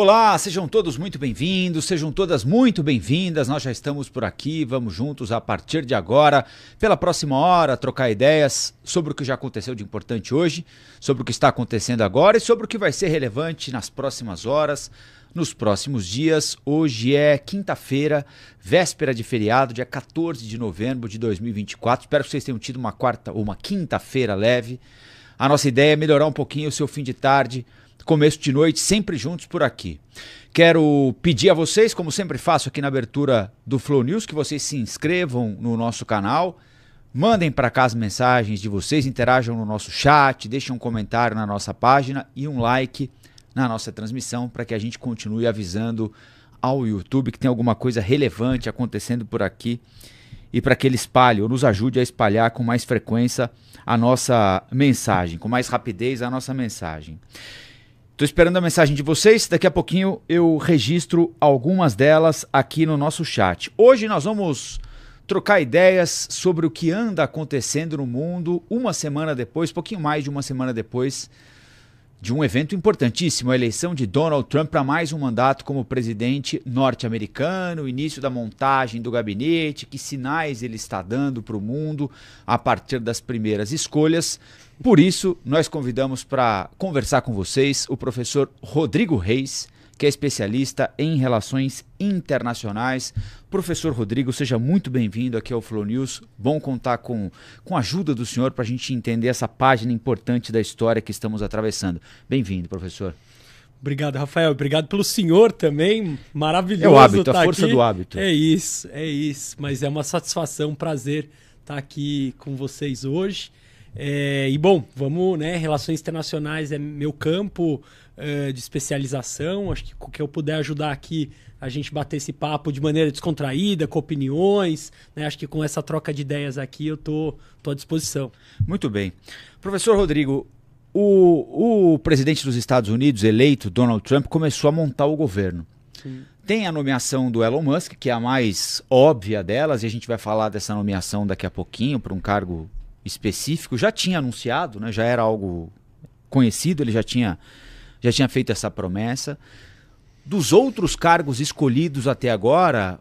Olá, sejam todos muito bem-vindos, sejam todas muito bem-vindas. Nós já estamos por aqui, vamos juntos a partir de agora, pela próxima hora, trocar ideias sobre o que já aconteceu de importante hoje, sobre o que está acontecendo agora e sobre o que vai ser relevante nas próximas horas, nos próximos dias. Hoje é quinta-feira, véspera de feriado, dia 14 de novembro de 2024. Espero que vocês tenham tido uma quarta ou uma quinta-feira leve. A nossa ideia é melhorar um pouquinho o seu fim de tarde começo de noite, sempre juntos por aqui. Quero pedir a vocês, como sempre faço aqui na abertura do Flow News, que vocês se inscrevam no nosso canal, mandem para cá as mensagens de vocês, interajam no nosso chat, deixem um comentário na nossa página e um like na nossa transmissão para que a gente continue avisando ao YouTube que tem alguma coisa relevante acontecendo por aqui e para que ele espalhe ou nos ajude a espalhar com mais frequência a nossa mensagem, com mais rapidez a nossa mensagem. Estou esperando a mensagem de vocês. Daqui a pouquinho eu registro algumas delas aqui no nosso chat. Hoje nós vamos trocar ideias sobre o que anda acontecendo no mundo uma semana depois, pouquinho mais de uma semana depois de um evento importantíssimo, a eleição de Donald Trump para mais um mandato como presidente norte-americano, o início da montagem do gabinete, que sinais ele está dando para o mundo a partir das primeiras escolhas. Por isso, nós convidamos para conversar com vocês o professor Rodrigo Reis, que é especialista em relações internacionais. Professor Rodrigo, seja muito bem-vindo aqui ao Flow News. Bom contar com, com a ajuda do senhor para a gente entender essa página importante da história que estamos atravessando. Bem-vindo, professor. Obrigado, Rafael. Obrigado pelo senhor também. Maravilhoso. É o hábito, tá a força aqui. do hábito. É isso, é isso. Mas é uma satisfação, um prazer estar tá aqui com vocês hoje. É, e bom, vamos, né? Relações internacionais é meu campo é, de especialização. Acho que o que eu puder ajudar aqui, a gente bater esse papo de maneira descontraída, com opiniões. Né? Acho que com essa troca de ideias aqui eu tô, tô à disposição. Muito bem. Professor Rodrigo, o, o presidente dos Estados Unidos, eleito, Donald Trump, começou a montar o governo. Sim. Tem a nomeação do Elon Musk, que é a mais óbvia delas, e a gente vai falar dessa nomeação daqui a pouquinho para um cargo específico, já tinha anunciado, né? já era algo conhecido, ele já tinha, já tinha feito essa promessa. Dos outros cargos escolhidos até agora,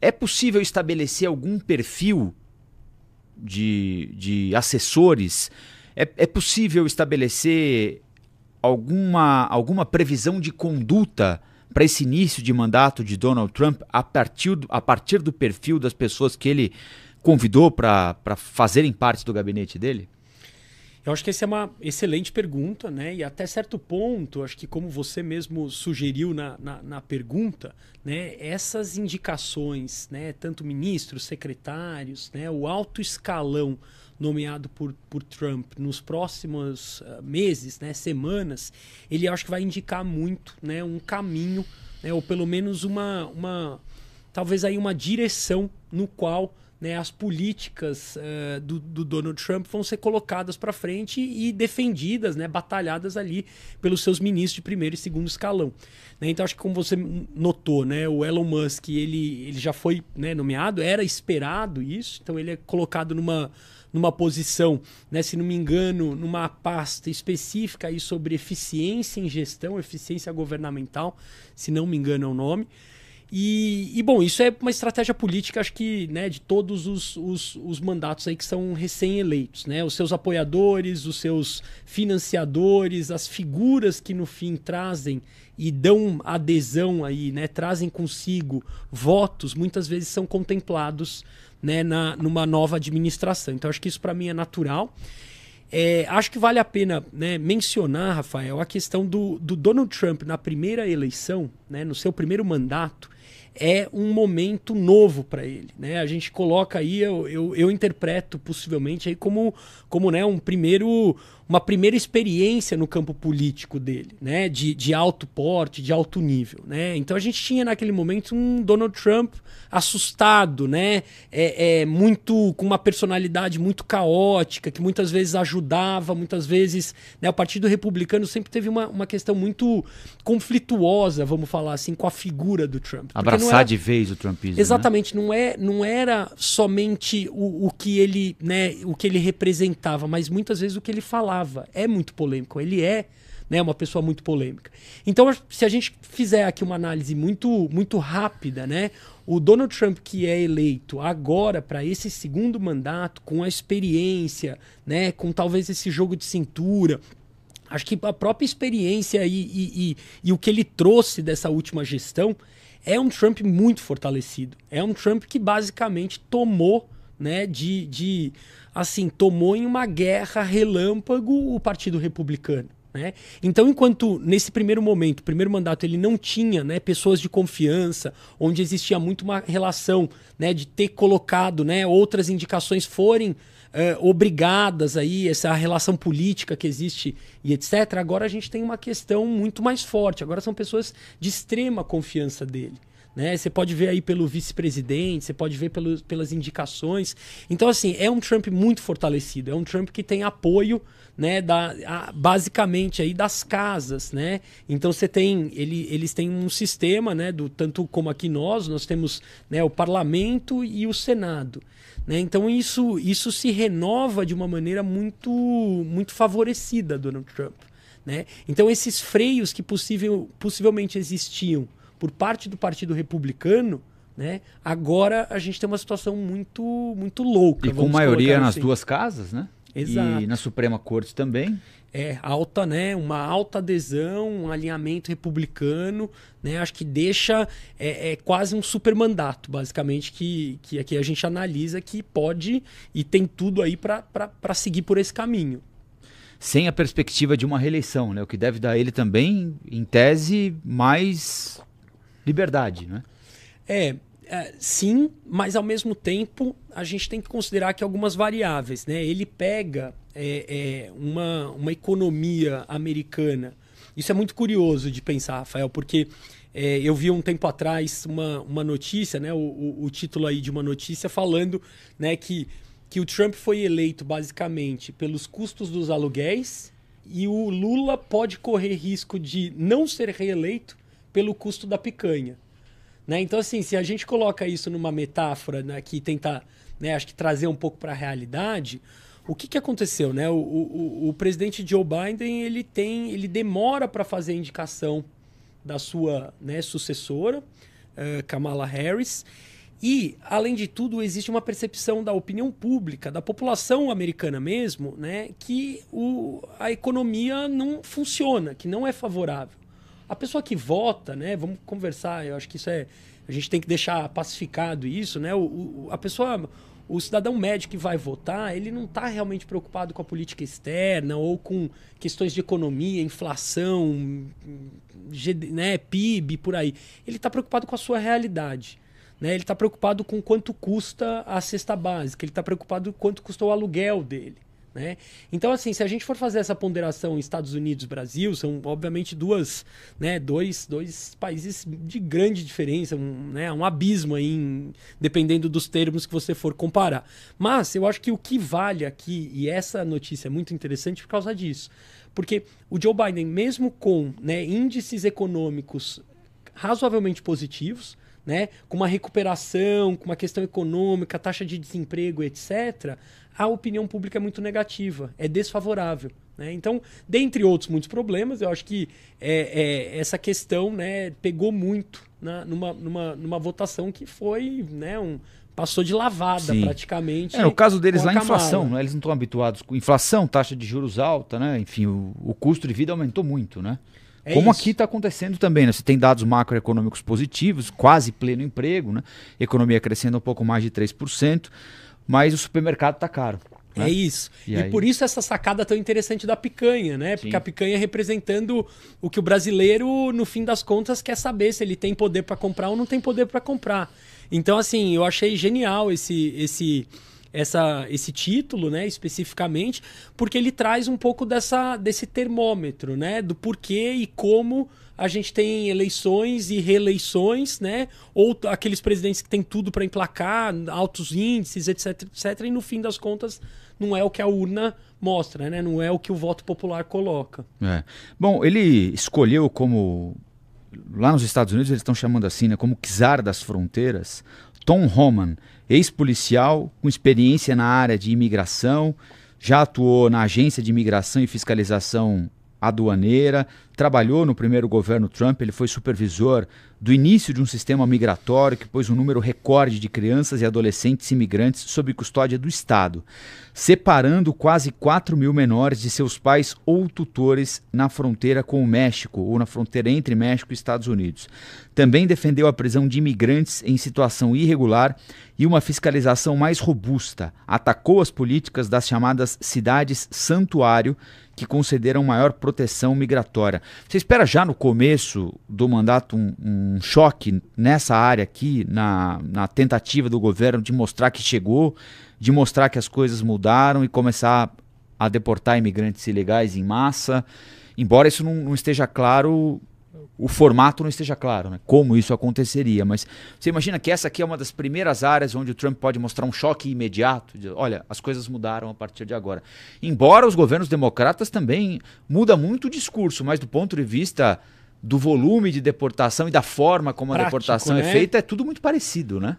é possível estabelecer algum perfil de, de assessores? É, é possível estabelecer alguma, alguma previsão de conduta para esse início de mandato de Donald Trump a partir, a partir do perfil das pessoas que ele convidou para fazerem parte do gabinete dele? Eu acho que essa é uma excelente pergunta, né? E até certo ponto, acho que como você mesmo sugeriu na, na, na pergunta, né? Essas indicações, né? Tanto ministros, secretários, né? O alto escalão nomeado por, por Trump nos próximos uh, meses, né? Semanas, ele acho que vai indicar muito, né? Um caminho, né? Ou pelo menos uma, uma talvez aí uma direção no qual né, as políticas uh, do, do, Donald Trump vão ser colocadas para frente e defendidas, né, batalhadas ali pelos seus ministros de primeiro e segundo escalão. Né, então acho que como você notou, né, o Elon Musk ele, ele já foi né, nomeado, era esperado isso, então ele é colocado numa numa posição, né, se não me engano, numa pasta específica aí sobre eficiência em gestão, eficiência governamental, se não me engano é o nome. E, e, bom, isso é uma estratégia política, acho que, né, de todos os, os, os mandatos aí que são recém-eleitos, né? Os seus apoiadores, os seus financiadores, as figuras que no fim trazem e dão adesão aí, né? Trazem consigo votos, muitas vezes são contemplados, né, na, numa nova administração. Então, acho que isso para mim é natural. É, acho que vale a pena né, mencionar, Rafael, a questão do, do Donald Trump na primeira eleição, né, no seu primeiro mandato, é um momento novo para ele. Né? A gente coloca aí, eu, eu, eu interpreto possivelmente aí como, como né, um primeiro uma primeira experiência no campo político dele, né? De, de alto porte, de alto nível, né? Então a gente tinha naquele momento um Donald Trump assustado, né? É, é muito com uma personalidade muito caótica, que muitas vezes ajudava, muitas vezes, né? O Partido Republicano sempre teve uma, uma questão muito conflituosa, vamos falar assim, com a figura do Trump. Abraçar era... de vez o Trumpismo. Né? Exatamente, né? não é, não era somente o, o que ele, né? O que ele representava, mas muitas vezes o que ele falava brava, é muito polêmico, ele é né, uma pessoa muito polêmica. Então, se a gente fizer aqui uma análise muito, muito rápida, né, o Donald Trump que é eleito agora para esse segundo mandato, com a experiência, né, com talvez esse jogo de cintura, acho que a própria experiência e, e, e, e o que ele trouxe dessa última gestão é um Trump muito fortalecido. É um Trump que basicamente tomou né? De, de assim, tomou em uma guerra relâmpago o Partido Republicano. Né? Então, enquanto nesse primeiro momento, primeiro mandato, ele não tinha né, pessoas de confiança, onde existia muito uma relação né, de ter colocado né, outras indicações forem eh, obrigadas aí, essa relação política que existe e etc., agora a gente tem uma questão muito mais forte. Agora são pessoas de extrema confiança dele. Né? Você pode ver aí pelo vice-presidente, você pode ver pelo, pelas indicações. Então, assim, é um Trump muito fortalecido, é um Trump que tem apoio, né, da, a, basicamente aí das casas, né? Então você tem, ele, eles têm um sistema, né, do tanto como aqui nós, nós temos, né, o parlamento e o senado, né? Então isso, isso se renova de uma maneira muito, muito favorecida Donald Trump, né? Então esses freios que possível, possivelmente existiam por parte do Partido Republicano, né? Agora a gente tem uma situação muito muito louca. E com maioria nas assim. duas casas, né? Exato. E na Suprema Corte também. É, alta, né? Uma alta adesão, um alinhamento republicano, né? Acho que deixa é, é quase um supermandato, basicamente, que, que aqui a gente analisa que pode e tem tudo aí para seguir por esse caminho. Sem a perspectiva de uma reeleição, né? O que deve dar ele também, em tese, mais liberdade, né? É, é, sim, mas ao mesmo tempo a gente tem que considerar que algumas variáveis, né? Ele pega é, é, uma, uma economia americana. Isso é muito curioso de pensar, Rafael, porque é, eu vi um tempo atrás uma, uma notícia, né, o, o, o, título aí de uma notícia falando né, que, que o Trump foi eleito basicamente pelos custos dos aluguéis e o Lula pode correr risco de não ser reeleito pelo custo da picanha. Né? Então, assim, se a gente coloca isso numa metáfora né, que tentar, né, acho que trazer um pouco para a realidade, o que, que aconteceu? Né? O, o, o presidente Joe Biden ele tem, ele demora para fazer a indicação da sua né, sucessora, uh, Kamala Harris. E, além de tudo, existe uma percepção da opinião pública, da população americana mesmo, né, que o, a economia não funciona, que não é favorável. A pessoa que vota, né? Vamos conversar, eu acho que isso é. A gente tem que deixar pacificado isso, né? O, o a pessoa. O cidadão médio que vai votar, ele não está realmente preocupado com a política externa ou com questões de economia, inflação, né, PIB, por aí. Ele está preocupado com a sua realidade. Né? Ele está preocupado com quanto custa a cesta básica, ele está preocupado com quanto custou o aluguel dele. Né? Então, assim, se a gente for fazer essa ponderação Estados Unidos Brasil, são obviamente duas, né, dois, dois países de grande diferença, um, né, um abismo aí, em, dependendo dos termos que você for comparar. Mas eu acho que o que vale aqui, e essa notícia é muito interessante por causa disso, porque o Joe Biden, mesmo com né, índices econômicos razoavelmente positivos, né, com uma recuperação, com uma questão econômica, taxa de desemprego, etc., a opinião pública é muito negativa, é desfavorável. Né? Então, dentre outros muitos problemas, eu acho que é, é, essa questão né, pegou muito na, numa, numa, numa votação que foi né, um, passou de lavada Sim. praticamente. É, no caso deles lá, é a inflação, né? eles não estão habituados com inflação, taxa de juros alta, né? Enfim, o, o custo de vida aumentou muito, né? É Como isso. aqui está acontecendo também, né? Você tem dados macroeconômicos positivos, quase pleno emprego, né? Economia crescendo um pouco mais de 3% mas o supermercado tá caro. Né? É isso. E, e por isso essa sacada tão interessante da picanha, né? Sim. Porque a picanha é representando o que o brasileiro, no fim das contas, quer saber se ele tem poder para comprar ou não tem poder para comprar. Então, assim, eu achei genial esse esse essa, esse título, né, especificamente, porque ele traz um pouco dessa, desse termômetro, né, do porquê e como a gente tem eleições e reeleições, né? Ou aqueles presidentes que têm tudo para emplacar, altos índices, etc, etc. E no fim das contas, não é o que a urna mostra, né? Não é o que o voto popular coloca. É. Bom, ele escolheu como lá nos Estados Unidos eles estão chamando assim, né, como czar das fronteiras, Tom Homan, ex-policial com experiência na área de imigração, já atuou na Agência de Imigração e Fiscalização aduaneira, trabalhou no primeiro governo Trump, ele foi supervisor do início de um sistema migratório que pôs um número recorde de crianças e adolescentes imigrantes sob custódia do Estado, separando quase 4 mil menores de seus pais ou tutores na fronteira com o México ou na fronteira entre México e Estados Unidos. Também defendeu a prisão de imigrantes em situação irregular e uma fiscalização mais robusta. Atacou as políticas das chamadas cidades santuário que concederam maior proteção migratória. Você espera já no começo do mandato um, um choque nessa área aqui, na, na tentativa do governo de mostrar que chegou, de mostrar que as coisas mudaram e começar a deportar imigrantes ilegais em massa? Embora isso não, não esteja claro o formato não esteja claro, né? como isso aconteceria. Mas você imagina que essa aqui é uma das primeiras áreas onde o Trump pode mostrar um choque imediato. De, olha, as coisas mudaram a partir de agora. Embora os governos democratas também muda muito o discurso, mas do ponto de vista do volume de deportação e da forma como Prático, a deportação é né? é feita, é tudo muito parecido, né?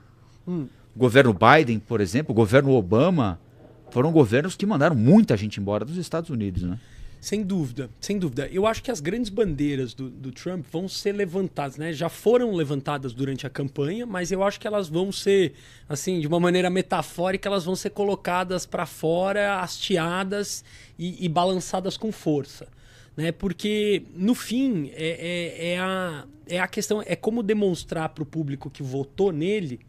Hum. O governo Biden, por exemplo, o governo Obama, foram governos que mandaram muita gente embora dos Estados Unidos, né? Sem dúvida, sem dúvida. Eu acho que as grandes bandeiras do, do, Trump vão ser levantadas, né? Já foram levantadas durante a campanha, mas eu acho que elas vão ser, assim, de uma maneira metafórica, elas vão ser colocadas para fora, hasteadas e, e, balançadas com força. Né? Porque, no fim, é, é, é a, é a questão, é como demonstrar para o público que votou nele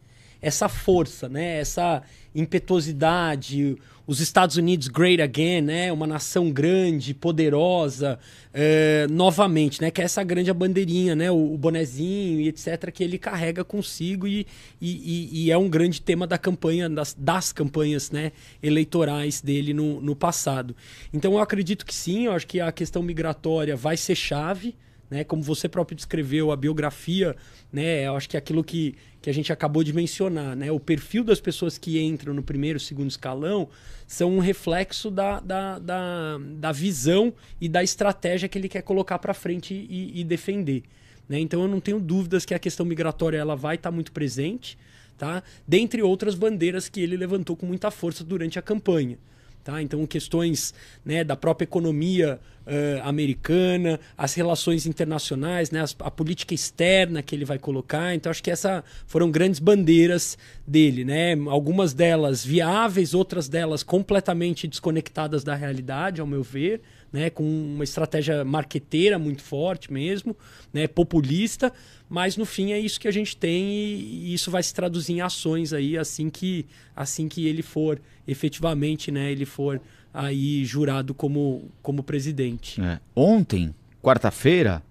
essa força, né? Essa impetuosidade, os Estados Unidos great again, né? Uma nação grande, poderosa, é, novamente, né? Que é essa grande bandeirinha, né? O, o bonezinho e etc que ele carrega consigo e, e, e, é um grande tema da campanha, das, das campanhas, né? Eleitorais dele no, no passado. Então eu acredito que sim, eu acho que a questão migratória vai ser chave, né? Como você próprio descreveu, a biografia, né? Eu acho que é aquilo que, que a gente acabou de mencionar, né? O perfil das pessoas que entram no primeiro segundo escalão são um reflexo da, da, da, da visão e da estratégia que ele quer colocar para frente e, e defender. Né? Então eu não tenho dúvidas que a questão migratória ela vai estar tá muito presente, tá? dentre outras bandeiras que ele levantou com muita força durante a campanha. Tá? Então, questões né, da própria economia uh, americana, as relações internacionais, né, as, a política externa que ele vai colocar. Então, acho que essas foram grandes bandeiras dele. Né? Algumas delas viáveis, outras delas completamente desconectadas da realidade, ao meu ver né, com uma estratégia marqueteira muito forte mesmo, né, populista, mas no fim é isso que a gente tem e, isso vai se traduzir em ações aí assim que assim que ele for efetivamente, né, ele for aí jurado como como presidente. É. Ontem, quarta-feira,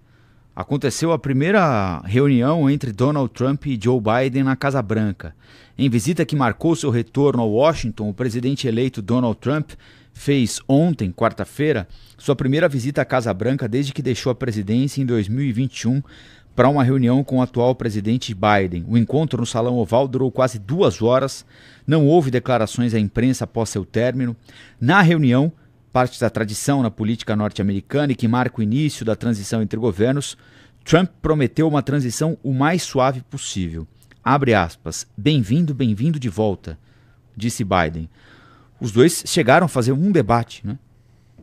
aconteceu a primeira reunião entre Donald Trump e Joe Biden na Casa Branca. Em visita que marcou seu retorno a Washington, o presidente eleito Donald Trump fez ontem, quarta-feira, sua primeira visita à Casa Branca desde que deixou a presidência em 2021 para uma reunião com o atual presidente Biden. O encontro no Salão Oval durou quase duas horas, não houve declarações à imprensa após seu término. Na reunião, parte da tradição na política norte-americana e que marca o início da transição entre governos, Trump prometeu uma transição o mais suave possível. Abre aspas. Bem-vindo, bem-vindo de volta, disse Biden os dois chegaram a fazer um debate, né?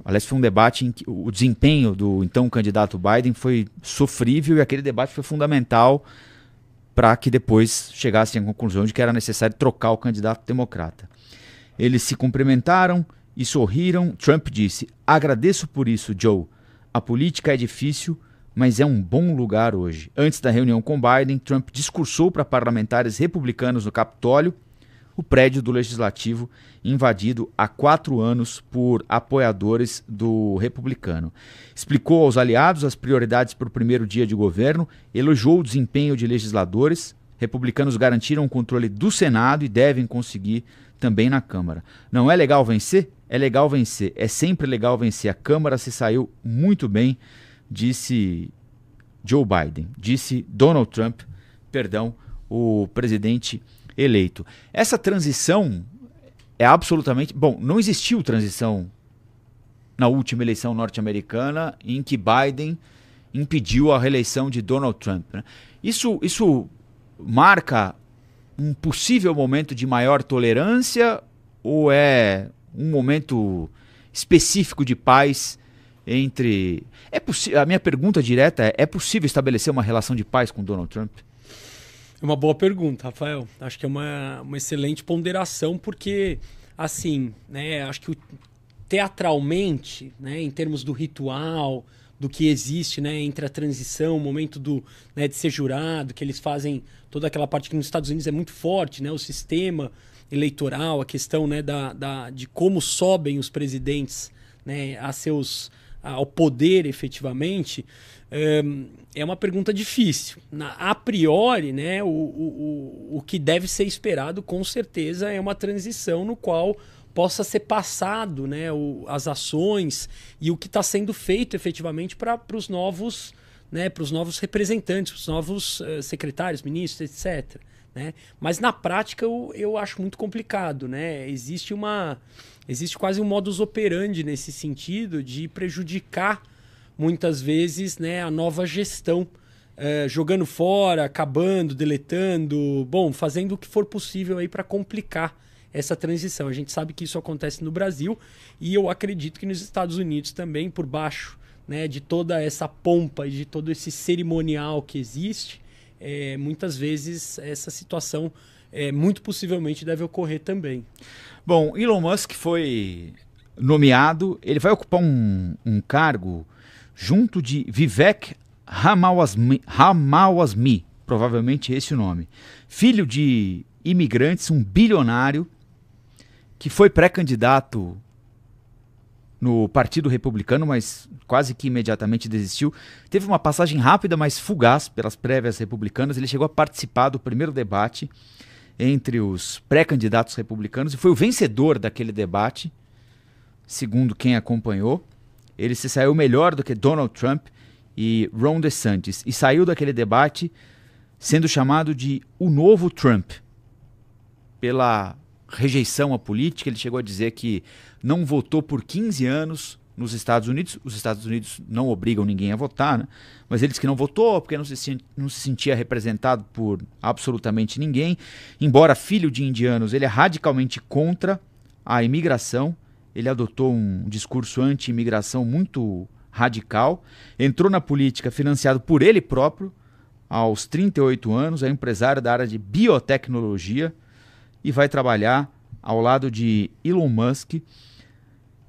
Aliás, foi um debate em que o desempenho do então candidato Biden foi sofrível e aquele debate foi fundamental para que depois chegassem à conclusão de que era necessário trocar o candidato democrata. Eles se cumprimentaram e sorriram. Trump disse: Agradeço por isso, Joe. A política é difícil, mas é um bom lugar hoje. Antes da reunião com Biden, Trump discursou para parlamentares republicanos no Capitólio o prédio do Legislativo, invadido há quatro anos por apoiadores do republicano. Explicou aos aliados as prioridades para o primeiro dia de governo, elogiou o desempenho de legisladores. Republicanos garantiram o controle do Senado e devem conseguir também na Câmara. Não é legal vencer? É legal vencer. É sempre legal vencer. A Câmara se saiu muito bem, disse Joe Biden, disse Donald Trump, perdão, o presidente eleito. Essa transição é absolutamente. Bom, não existiu transição na última eleição norte-americana em que Biden impediu a reeleição de Donald Trump. Né? Isso, isso marca um possível momento de maior tolerância ou é um momento específico de paz entre. É A minha pergunta direta é: é possível estabelecer uma relação de paz com Donald Trump? É uma boa pergunta, Rafael. Acho que é uma, uma excelente ponderação, porque, assim, né, acho que o, teatralmente, né, em termos do ritual, do que existe né, entre a transição, o momento do, né, de ser jurado, que eles fazem toda aquela parte que nos Estados Unidos é muito forte, né, o sistema eleitoral, a questão né, da, da, de como sobem os presidentes né, a seus, ao poder efetivamente. É, é uma pergunta difícil. Na, a priori, né, o, o, o que deve ser esperado, com certeza, é uma transição no qual possa ser passado né, o, as ações e o que está sendo feito efetivamente para os novos, né, para os novos representantes, para os novos uh, secretários, ministros, etc. Né? Mas na prática eu, eu acho muito complicado. Né? Existe uma. Existe quase um modus operandi nesse sentido de prejudicar muitas vezes né, a nova gestão. É, jogando fora, acabando, deletando, bom, fazendo o que for possível aí para complicar essa transição. A gente sabe que isso acontece no Brasil e eu acredito que nos Estados Unidos também, por baixo né, de toda essa pompa e de todo esse cerimonial que existe, é, muitas vezes essa situação é, muito possivelmente deve ocorrer também. Bom, Elon Musk foi nomeado, ele vai ocupar um, um cargo junto de Vivek Ramawasmi, provavelmente esse o nome, filho de imigrantes, um bilionário que foi pré-candidato no Partido Republicano, mas quase que imediatamente desistiu. Teve uma passagem rápida, mas fugaz pelas prévias republicanas. Ele chegou a participar do primeiro debate entre os pré-candidatos republicanos e foi o vencedor daquele debate, segundo quem acompanhou ele se saiu melhor do que Donald Trump e Ron DeSantis e saiu daquele debate sendo chamado de o novo Trump. Pela rejeição à política, ele chegou a dizer que não votou por 15 anos nos Estados Unidos. Os Estados Unidos não obrigam ninguém a votar, né? mas ele disse que não votou porque não se, não se sentia representado por absolutamente ninguém. Embora filho de indianos, ele é radicalmente contra a imigração ele adotou um discurso anti-imigração muito radical, entrou na política financiado por ele próprio, aos 38 anos, é empresário da área de biotecnologia e vai trabalhar ao lado de Elon Musk,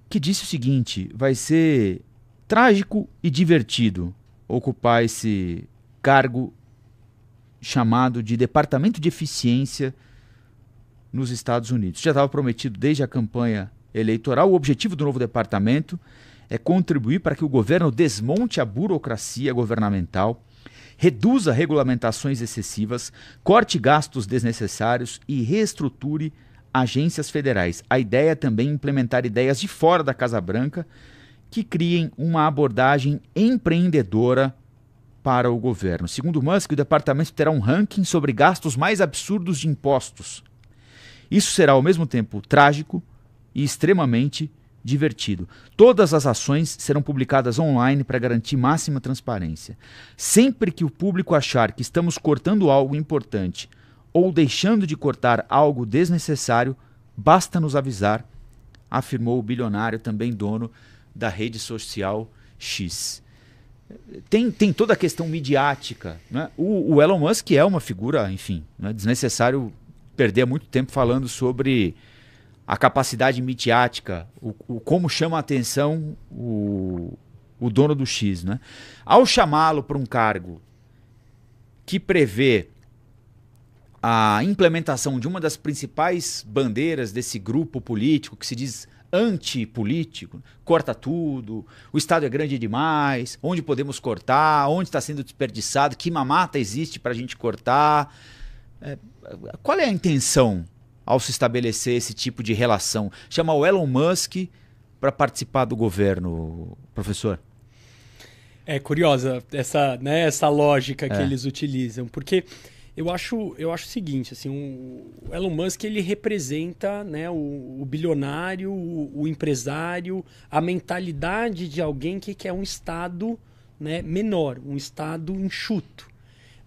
que disse o seguinte: vai ser trágico e divertido ocupar esse cargo chamado de Departamento de Eficiência nos Estados Unidos. Já estava prometido desde a campanha eleitoral, o objetivo do novo departamento é contribuir para que o governo desmonte a burocracia governamental, reduza regulamentações excessivas, corte gastos desnecessários e reestruture agências federais. A ideia é também implementar ideias de fora da Casa Branca que criem uma abordagem empreendedora para o governo. Segundo Musk, o departamento terá um ranking sobre gastos mais absurdos de impostos. Isso será ao mesmo tempo trágico, e extremamente divertido. Todas as ações serão publicadas online para garantir máxima transparência. Sempre que o público achar que estamos cortando algo importante ou deixando de cortar algo desnecessário, basta nos avisar, afirmou o bilionário, também dono da rede social X. Tem, tem toda a questão midiática. Né? O, o Elon Musk é uma figura, enfim, né? desnecessário perder muito tempo falando sobre a capacidade midiática, o, o como chama a atenção o, o dono do X, né? Ao chamá-lo para um cargo que prevê a implementação de uma das principais bandeiras desse grupo político que se diz antipolítico, corta tudo, o Estado é grande demais, onde podemos cortar, onde está sendo desperdiçado, que mamata existe para a gente cortar. É, qual é a intenção ao se estabelecer esse tipo de relação? Chamar o Elon Musk para participar do governo, professor? É curiosa essa, né, essa lógica é. que eles utilizam, porque eu acho, eu acho o seguinte, assim, o Elon Musk ele representa né, o, o bilionário, o, o, empresário, a mentalidade de alguém que quer um estado né, menor, um estado enxuto.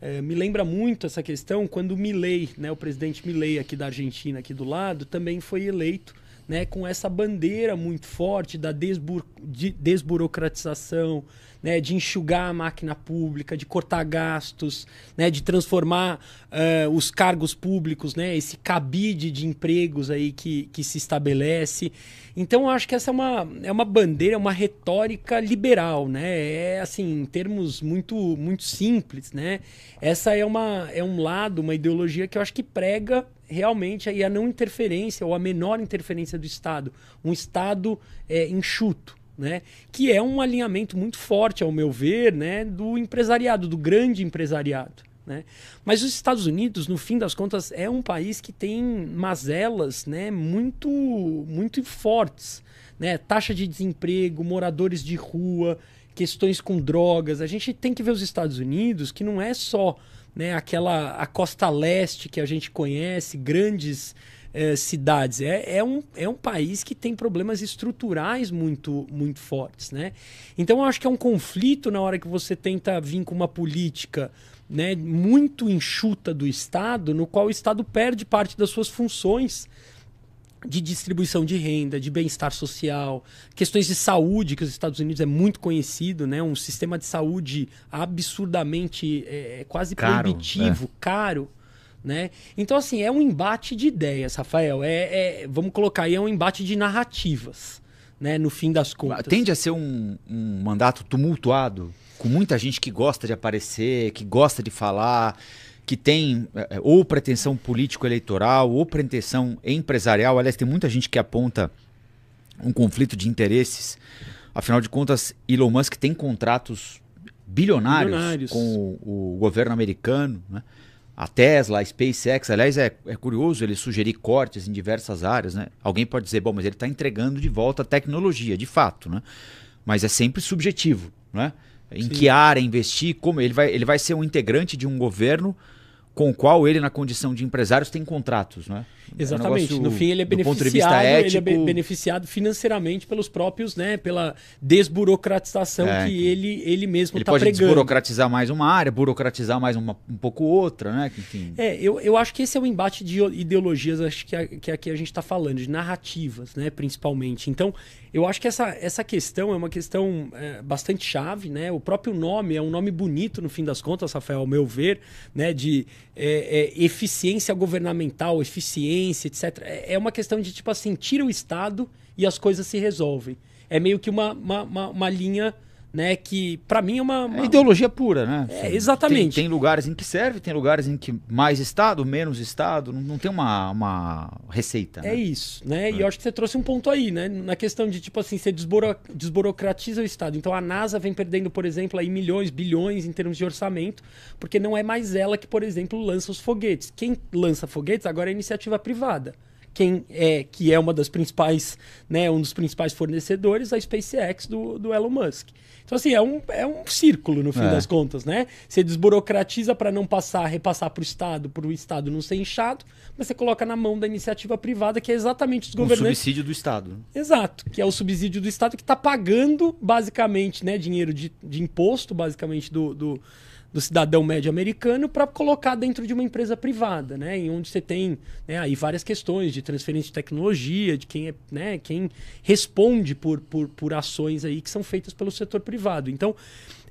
É, me lembra muito essa questão quando Milley, né, o presidente Milley aqui da Argentina, aqui do lado, também foi eleito né, com essa bandeira muito forte da desburo de desburocratização, né, de enxugar a máquina pública, de cortar gastos, né, de transformar uh, os cargos públicos, né, esse cabide de empregos aí que, que se estabelece. Então, eu acho que essa é uma, é uma bandeira, é uma retórica liberal, né? É assim, em termos muito, muito simples, né? Essa é, uma, é um lado, uma ideologia que eu acho que prega realmente aí a não interferência ou a menor interferência do Estado. Um Estado é, enxuto né? Que é um alinhamento muito forte, ao meu ver, né? Do empresariado, do grande empresariado. Né? Mas os Estados Unidos, no fim das contas, é um país que tem mazelas né, muito, muito fortes. Né? Taxa de desemprego, moradores de rua, questões com drogas. A gente tem que ver os Estados Unidos, que não é só né, aquela a costa leste que a gente conhece, grandes é, cidades. É, é, um, é um país que tem problemas estruturais muito, muito fortes. Né? Então eu acho que é um conflito na hora que você tenta vir com uma política né, muito enxuta do Estado, no qual o Estado perde parte das suas funções de distribuição de renda, de bem-estar social, questões de saúde, que os Estados Unidos é muito conhecido, né? Um sistema de saúde absurdamente, é, quase caro, proibitivo, né? caro. Né? Então, assim, é um embate de ideias, Rafael. É, é vamos colocar aí, é um embate de narrativas, né? No fim das contas. Tende a ser um, um mandato tumultuado, com muita gente que gosta de aparecer, que gosta de falar, que tem é, é, ou pretensão político-eleitoral, ou pretensão empresarial. Aliás, tem muita gente que aponta um conflito de interesses. Afinal de contas, Elon Musk tem contratos bilionários, bilionários. com o, o governo americano, né? a Tesla, a SpaceX, aliás, é, é curioso ele sugerir cortes em diversas áreas, né? Alguém pode dizer, bom, mas ele está entregando de volta a tecnologia, de fato, né? Mas é sempre subjetivo, né? Em Sim. que área investir, como ele vai, ele vai ser um integrante de um governo com o qual ele, na condição de empresários, tem contratos, né? Exatamente. É um negócio, no fim, ele é beneficiado, ético... ele é be beneficiado financeiramente pelos próprios, né? Pela desburocratização é, que ele, ele mesmo está pregando. Ele pode desburocratizar mais uma área, burocratizar mais uma, um pouco outra, né? Enfim. É, eu, eu acho que esse é o um embate de ideologias, acho que, a, é, que aqui é a gente está falando, de narrativas, né? Principalmente. Então, eu acho que essa, essa questão é uma questão é, bastante chave, né? O próprio nome é um nome bonito, no fim das contas, Rafael, ao meu ver, né? De é, é, eficiência governamental, eficiência, etc. É, é uma questão de, tipo assim, tira o Estado e as coisas se resolvem. É meio que uma, uma, uma, uma linha né? Que para mim é uma, é uma... É ideologia pura, né? É, exatamente. Tem, tem, lugares em que serve, tem lugares em que mais Estado, menos Estado, não, não tem uma, uma receita. É né? É isso, né? É. E eu acho que você trouxe um ponto aí, né? Na questão de tipo assim, você desburo... desburocratiza o Estado. Então a NASA vem perdendo, por exemplo, aí milhões, bilhões em termos de orçamento, porque não é mais ela que, por exemplo, lança os foguetes. Quem lança foguetes agora é a iniciativa privada quem é que é uma das principais, né, um dos principais fornecedores, a SpaceX do, do Elon Musk. Então, assim, é um, é um círculo, no fim é. das contas, né? Você desburocratiza para não passar, repassar para o Estado, para o Estado não ser inchado, mas você coloca na mão da iniciativa privada, que é exatamente os governantes... O subsídio do Estado. Exato, que é o subsídio do Estado que está pagando, basicamente, né, dinheiro de, de imposto, basicamente, do, do do cidadão médio americano para colocar dentro de uma empresa privada, né? Em onde você tem né, aí várias questões de transferência de tecnologia, de quem é, né, quem responde por, por, por ações aí que são feitas pelo setor privado. Então,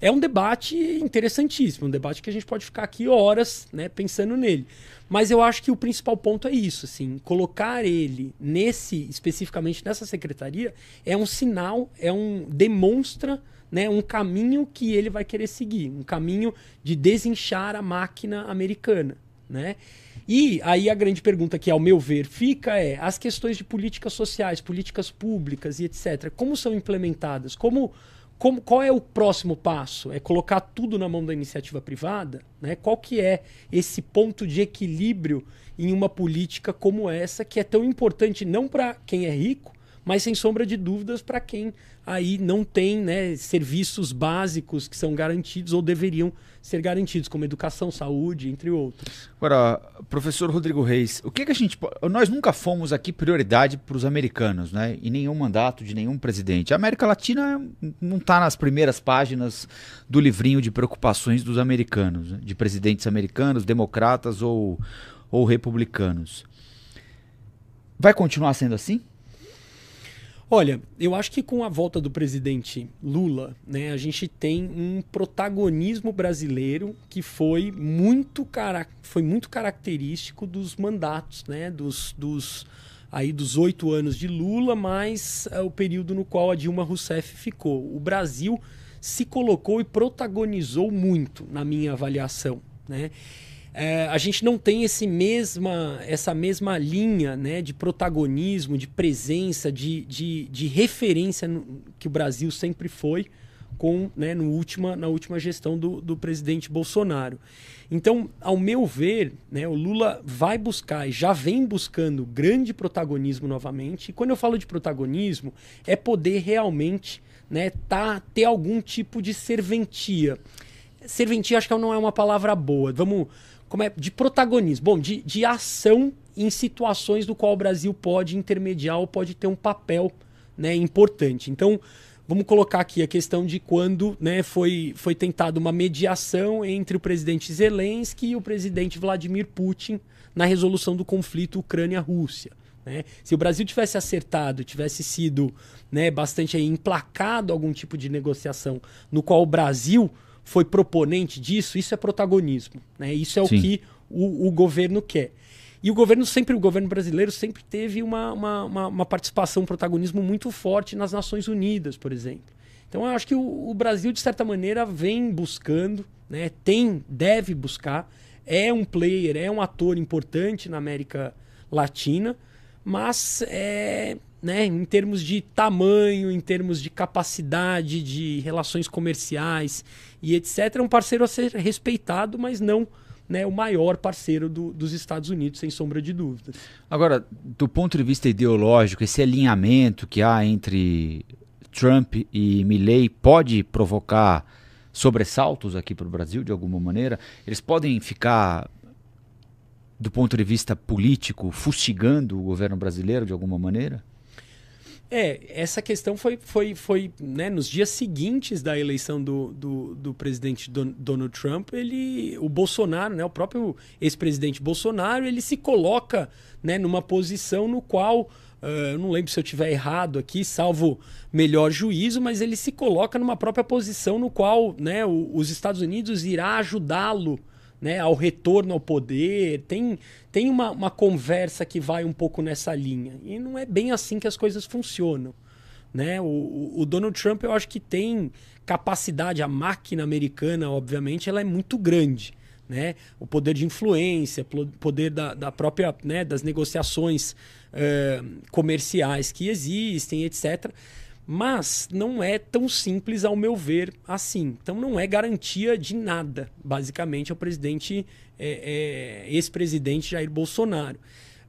é um debate interessantíssimo, um debate que a gente pode ficar aqui horas, né, pensando nele. Mas eu acho que o principal ponto é isso, assim, colocar ele nesse especificamente nessa secretaria é um sinal, é um demonstra né, um caminho que ele vai querer seguir, um caminho de desinchar a máquina americana, né? E aí a grande pergunta que, ao meu ver, fica é as questões de políticas sociais, políticas públicas e etc. Como são implementadas? Como, como qual é o próximo passo? É colocar tudo na mão da iniciativa privada? Né? Qual que é esse ponto de equilíbrio em uma política como essa que é tão importante não para quem é rico, mas sem sombra de dúvidas para quem aí não tem né, serviços básicos que são garantidos ou deveriam ser garantidos, como educação, saúde, entre outros. Agora, professor Rodrigo Reis, o que, que a gente. Nós nunca fomos aqui prioridade para os americanos, né? E nenhum mandato de nenhum presidente. A América Latina é não está nas primeiras páginas do livrinho de preocupações dos americanos, né? de presidentes americanos, democratas ou, ou republicanos. Vai continuar sendo assim? Olha, eu acho que com a volta do presidente Lula, né, a gente tem um protagonismo brasileiro que foi muito, cara, foi muito característico dos mandatos, né, dos, dos aí dos oito anos de Lula, mais é, o período no qual a Dilma Rousseff ficou. O Brasil se colocou e protagonizou muito, na minha avaliação, né? é, a gente não tem esse mesma, essa mesma linha né, de protagonismo, de presença, de, de, de referência no, que o Brasil sempre foi com né, no última, na última gestão do, do presidente Bolsonaro. Então, ao meu ver, né, o Lula vai buscar e já vem buscando grande protagonismo novamente. E quando eu falo de protagonismo, é poder realmente né, tá, ter algum tipo de serventia. Serventia acho que não é uma palavra boa. Vamos como é de protagonismo, bom, de, de ação em situações do qual o Brasil pode intermediar ou pode ter um papel né, importante. Então, vamos colocar aqui a questão de quando né, foi, foi tentada uma mediação entre o presidente Zelensky e o presidente Vladimir Putin na resolução do conflito Ucrânia-Rússia. Né? Se o Brasil tivesse acertado, tivesse sido né, bastante aí, emplacado algum tipo de negociação no qual o Brasil foi proponente disso, isso é protagonismo. Né? Isso é Sim. o que o, o, governo quer. E o governo sempre, o governo brasileiro sempre teve uma, uma, uma, uma participação, um protagonismo muito forte nas Nações Unidas, por exemplo. Então eu acho que o, o Brasil, de certa maneira, vem buscando, né? tem, deve buscar, é um player, é um ator importante na América Latina, mas é, né, em termos de tamanho, em termos de capacidade de relações comerciais, e etc. É um parceiro a ser respeitado, mas não né, o maior parceiro do, dos Estados Unidos, sem sombra de dúvida. Agora, do ponto de vista ideológico, esse alinhamento que há entre Trump e Milley pode provocar sobressaltos aqui para o Brasil, de alguma maneira? Eles podem ficar, do ponto de vista político, fustigando o governo brasileiro, de alguma maneira? É, essa questão foi, foi, foi né, nos dias seguintes da eleição do, do, do presidente Donald Trump, ele, o Bolsonaro, né, o próprio ex-presidente Bolsonaro, ele se coloca né, numa posição no qual ah, eu não lembro se eu tiver errado aqui, salvo melhor juízo, mas ele se coloca numa própria posição no qual né, o, os Estados Unidos irá ajudá-lo né, ao retorno ao poder. Tem, tem uma, uma conversa que vai um pouco nessa linha. E não é bem assim que as coisas funcionam. Né? O, o Donald Trump, eu acho que tem capacidade, a máquina americana, obviamente, ela é muito grande. Né? O poder de influência, poder da, da própria, né, das negociações eh, comerciais que existem, etc. Mas não é tão simples, ao meu ver, assim. Então não é garantia de nada, basicamente, ao é presidente, é, é, ex-presidente Jair Bolsonaro.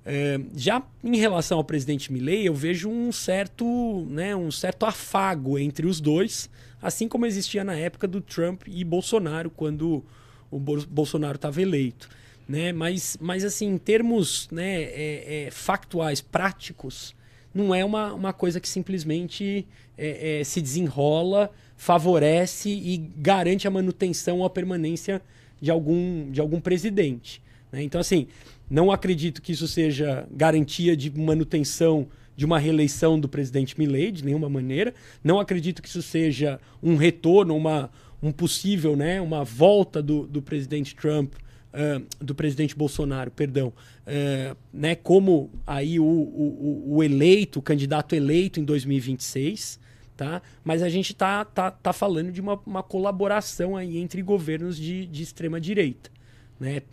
É, já em relação ao presidente Milley, eu vejo um certo, né, um certo afago entre os dois, assim como existia na época do Trump e Bolsonaro, quando o Bolsonaro estava eleito. Né? Mas, mas, assim, em termos né, é, é, factuais, práticos, não é uma, uma coisa que simplesmente é, é, se desenrola, favorece e garante a manutenção ou a permanência de algum, de algum presidente. Né? Então, assim, não acredito que isso seja garantia de manutenção de uma reeleição do presidente Milley, de nenhuma maneira. Não acredito que isso seja um retorno, uma, um possível, né, uma volta do, do presidente Trump Uh, do presidente Bolsonaro, perdão, uh, né, como aí o, o, o, eleito, o candidato eleito em 2026, tá? Mas a gente tá, tá, tá falando de uma, uma colaboração aí entre governos de, de extrema direita, né?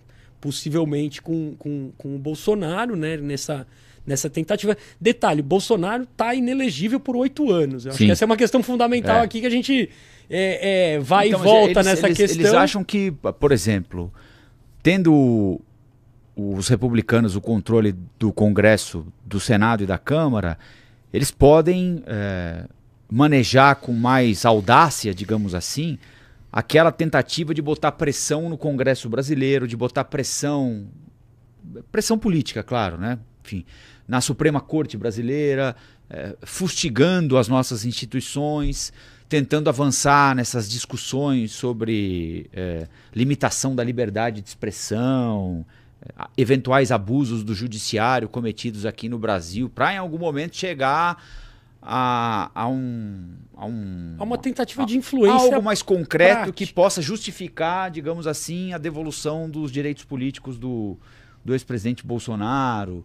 Possivelmente com, com, com o Bolsonaro, né? Nessa, nessa tentativa. Detalhe, Bolsonaro está inelegível por oito anos. Eu acho que essa é uma questão fundamental é. aqui que a gente é, é, vai então, e volta eles, nessa eles, questão. Eles acham que, por exemplo, tendo os republicanos o controle do Congresso, do Senado e da Câmara, eles podem é, manejar com mais audácia, digamos assim, aquela tentativa de botar pressão no Congresso brasileiro, de botar pressão, pressão política, claro, né? Enfim, na Suprema Corte brasileira, é, fustigando as nossas instituições tentando avançar nessas discussões sobre é, limitação da liberdade de expressão, é, eventuais abusos do judiciário cometidos aqui no Brasil, para em algum momento chegar a, a, um, a um. A uma tentativa a, de influência. Algo mais concreto prática. que possa justificar, digamos assim, a devolução dos direitos políticos do, do ex-presidente Bolsonaro.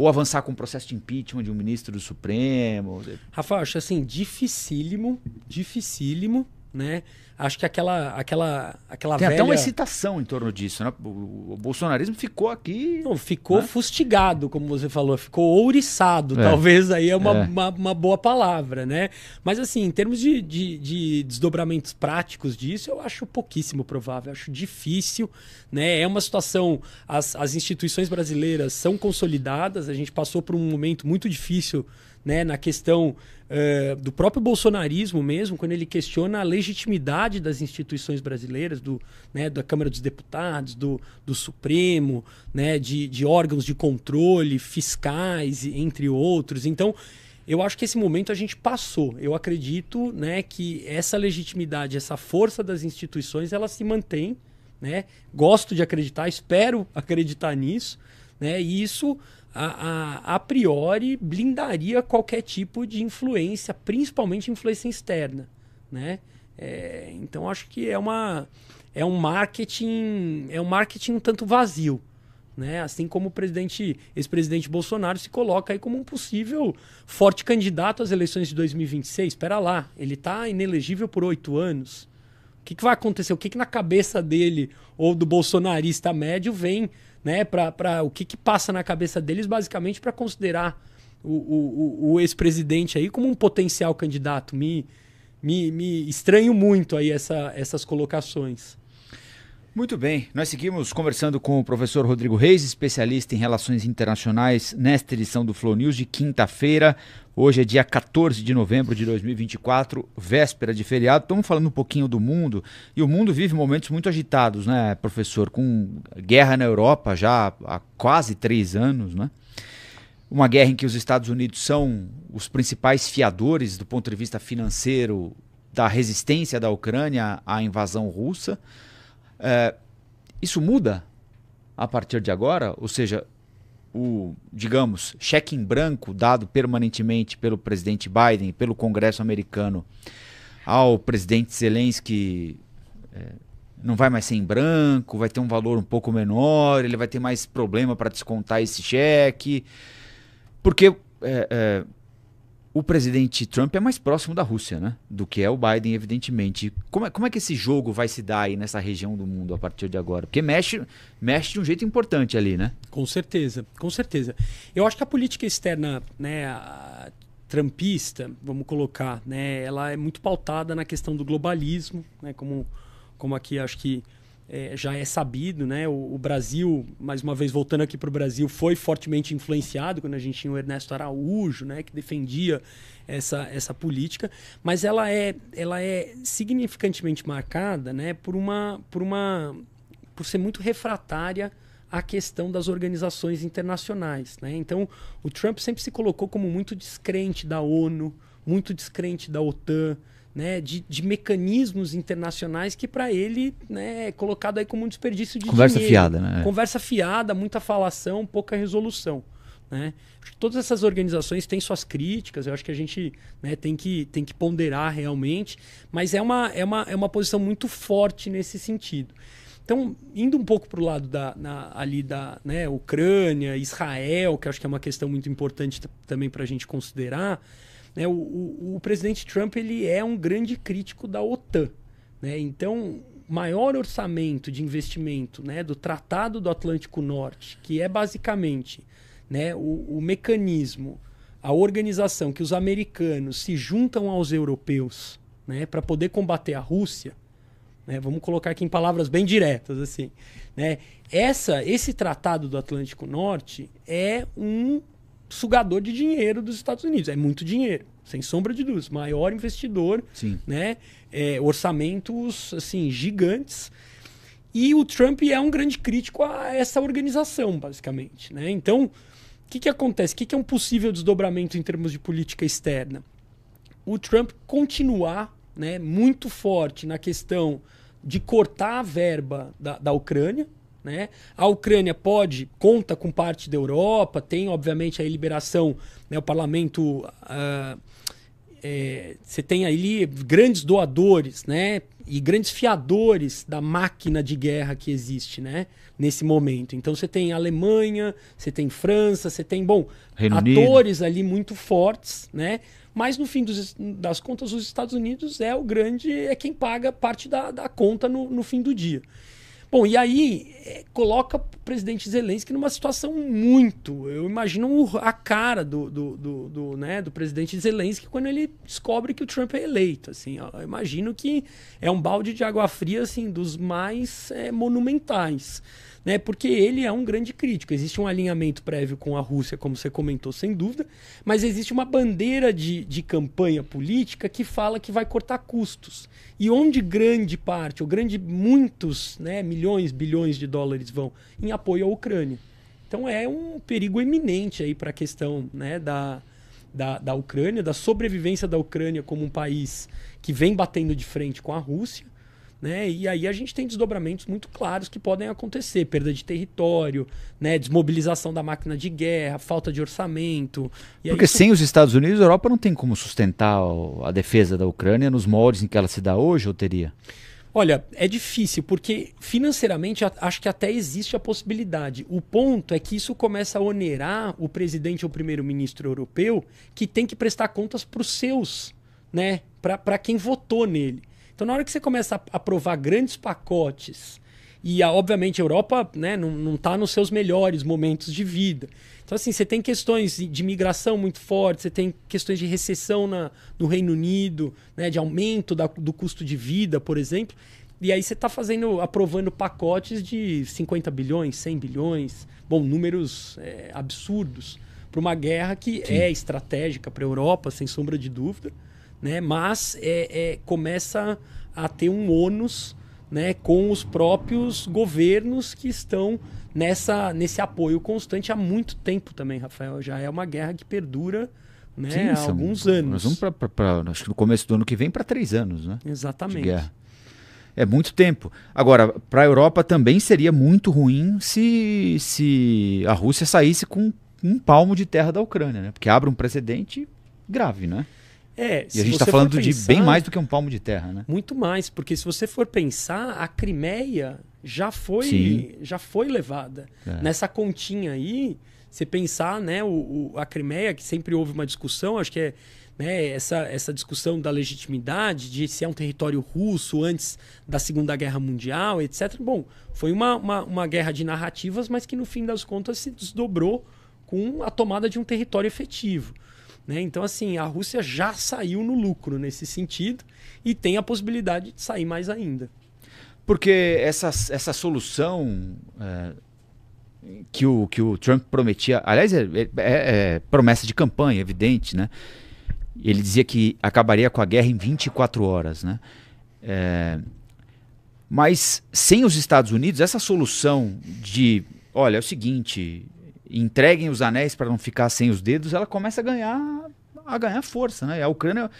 Ou avançar com o processo de impeachment de um ministro do Supremo? Rafael, acho assim, dificílimo, dificílimo né? Acho que aquela aquela aquela Tem velha... até uma excitação em torno disso, né? O, bolsonarismo ficou aqui, não ficou né? fustigado, como você falou, ficou ouriçado, é. talvez aí é, uma, é. Uma, uma, boa palavra, né? Mas assim, em termos de, de, de, desdobramentos práticos disso, eu acho pouquíssimo provável, acho difícil, né? É uma situação as, as instituições brasileiras são consolidadas, a gente passou por um momento muito difícil né, na questão uh, do próprio bolsonarismo mesmo, quando ele questiona a legitimidade das instituições brasileiras, do, né, da Câmara dos Deputados, do, do Supremo, né, de, de órgãos de controle, fiscais, entre outros. Então, eu acho que esse momento a gente passou. Eu acredito né, que essa legitimidade, essa força das instituições, ela se mantém. Né? Gosto de acreditar, espero acreditar nisso. Né? E isso a, a, a priori blindaria qualquer tipo de influência, principalmente influência externa, né? É, então acho que é uma é um marketing é um marketing um tanto vazio, né? Assim como o presidente ex-presidente Bolsonaro se coloca aí como um possível forte candidato às eleições de 2026. Espera lá, ele está inelegível por oito anos. O que, que vai acontecer? O que, que na cabeça dele ou do bolsonarista médio vem né? Para o que, que passa na cabeça deles, basicamente, para considerar o, o, o ex-presidente aí como um potencial candidato. Me, me, me estranho muito aí essa, essas colocações. Muito bem, nós seguimos conversando com o professor Rodrigo Reis, especialista em relações internacionais, nesta edição do Flow News de quinta-feira. Hoje é dia 14 de novembro de 2024, véspera de feriado. Estamos falando um pouquinho do mundo e o mundo vive momentos muito agitados, né, professor? Com guerra na Europa já há quase três anos, né? Uma guerra em que os Estados Unidos são os principais fiadores do ponto de vista financeiro da resistência da Ucrânia à invasão russa. É, isso muda a partir de agora? Ou seja, o, digamos, cheque em branco dado permanentemente pelo presidente Biden, pelo Congresso americano, ao presidente Zelensky é, não vai mais ser em branco, vai ter um valor um pouco menor, ele vai ter mais problema para descontar esse cheque. Porque é, é, o presidente Trump é mais próximo da Rússia, né? Do que é o Biden, evidentemente. Como é, como é que esse jogo vai se dar aí nessa região do mundo a partir de agora? Porque mexe, mexe de um jeito importante ali, né? Com certeza, com certeza. Eu acho que a política externa, né, a trumpista, vamos colocar, né, ela é muito pautada na questão do globalismo, né, como, como aqui acho que é, já é sabido, né? O, o, Brasil, mais uma vez voltando aqui para o Brasil, foi fortemente influenciado quando a gente tinha o Ernesto Araújo, né? Que defendia essa, essa política, mas ela é, ela é significantemente marcada, né? Por uma, por uma, por ser muito refratária à questão das organizações internacionais, né? Então, o Trump sempre se colocou como muito descrente da ONU, muito descrente da OTAN, né, de, de mecanismos internacionais que para ele né, é colocado aí como um desperdício de Conversa dinheiro. fiada, né? É. Conversa fiada, muita falação, pouca resolução. Né? Todas essas organizações têm suas críticas, eu acho que a gente né, tem, que, tem que ponderar realmente, mas é uma, é, uma, é uma posição muito forte nesse sentido. Então, indo um pouco para o lado da, na, ali da né, Ucrânia, Israel, que acho que é uma questão muito importante também para a gente considerar, né? O, o, o, presidente Trump ele é um grande crítico da OTAN. Né? Então, maior orçamento de investimento né, do Tratado do Atlântico Norte, que é basicamente né, o, o mecanismo, a organização que os americanos se juntam aos europeus né, para poder combater a Rússia, né, vamos colocar aqui em palavras bem diretas assim, né, essa, esse tratado do Atlântico Norte é um sugador de dinheiro dos Estados Unidos, é muito dinheiro sem sombra de dúvidas, maior investidor, Sim. né? É, orçamentos assim gigantes. E o Trump é um grande crítico a essa organização, basicamente, né? Então, o que, que acontece? O que, que é um possível desdobramento em termos de política externa? O Trump continuar, né, muito forte na questão de cortar a verba da, da Ucrânia, né? A Ucrânia pode, conta com parte da Europa, tem obviamente a liberação, né, o parlamento uh, é, você tem ali grandes doadores, né? E grandes fiadores da máquina de guerra que existe, né? Nesse momento. Então você tem Alemanha, você tem França, você tem, bom, Reino atores Unido. ali muito fortes, né? Mas no fim dos, das contas, os Estados Unidos é o grande, é quem paga parte da, da conta no, no fim do dia. Bom, e aí é, coloca o presidente Zelensky numa situação muito. Eu imagino a cara do, do, do, do, né, do presidente Zelensky quando ele descobre que o Trump é eleito. Assim, eu imagino que é um balde de água fria assim, dos mais é, monumentais né? Porque ele é um grande crítico. Existe um alinhamento prévio com a Rússia, como você comentou, sem dúvida, mas existe uma bandeira de, de campanha política que fala que vai cortar custos. E onde grande parte, ou grande muitos, né, milhões, bilhões de dólares vão em apoio à Ucrânia. Então é um perigo iminente aí para a questão né, da, da, da Ucrânia, da sobrevivência da Ucrânia como um país que vem batendo de frente com a Rússia né? E aí a gente tem desdobramentos muito claros que podem acontecer: perda de território, né? desmobilização da máquina de guerra, falta de orçamento. Porque isso... sem os Estados Unidos, a Europa não tem como sustentar a defesa da Ucrânia nos moldes em que ela se dá hoje, ou teria? Olha, é difícil, porque financeiramente acho que até existe a possibilidade. O ponto é que isso começa a onerar o presidente ou primeiro-ministro europeu, que tem que prestar contas para os seus, né? Para quem votou nele. Então, na hora que você começa a aprovar grandes pacotes, e a, obviamente a Europa né, não está nos seus melhores momentos de vida. Então, assim, você tem questões de migração muito forte, você tem questões de recessão na, no Reino Unido, né, de aumento da, do custo de vida, por exemplo. E aí você está fazendo, aprovando pacotes de 50 bilhões, 100 bilhões, bom, números é, absurdos para uma guerra que Sim. é estratégica para a Europa, sem sombra de dúvida né? Mas é, é, começa a ter um ônus né, com os próprios governos que estão nessa, nesse apoio constante há muito tempo também, Rafael. Já é uma guerra que perdura né, Sim, há são, alguns anos. Nós vamos para, acho que no começo do ano que vem, para três anos, né? Exatamente. De É muito tempo. Agora, para a Europa também seria muito ruim se, se a Rússia saísse com um palmo de terra da Ucrânia, né? Porque abre um precedente grave, né? É, e a gente está falando pensar, de bem mais do que um palmo de terra, né? Muito mais, porque se você for pensar, a Crimeia já foi, Sim. já foi levada. É. Nessa continha aí, você pensar, né, o, o, a Crimeia, que sempre houve uma discussão, acho que é né, essa, essa discussão da legitimidade, de se é um território russo antes da Segunda Guerra Mundial, etc. Bom, foi uma, uma, uma guerra de narrativas, mas que no fim das contas se desdobrou com a tomada de um território efetivo. Né? Então, assim, a Rússia já saiu no lucro nesse sentido e tem a possibilidade de sair mais ainda. Porque essa, essa solução é, que, o, que o Trump prometia, aliás, é, é, é, é promessa de campanha, evidente, né? Ele dizia que acabaria com a guerra em 24 horas, né? É, mas sem os Estados Unidos, essa solução de, olha, é o seguinte, entreguem os anéis para não ficar sem os dedos, ela começa a ganhar, a ganhar força. Né? A Ucrânia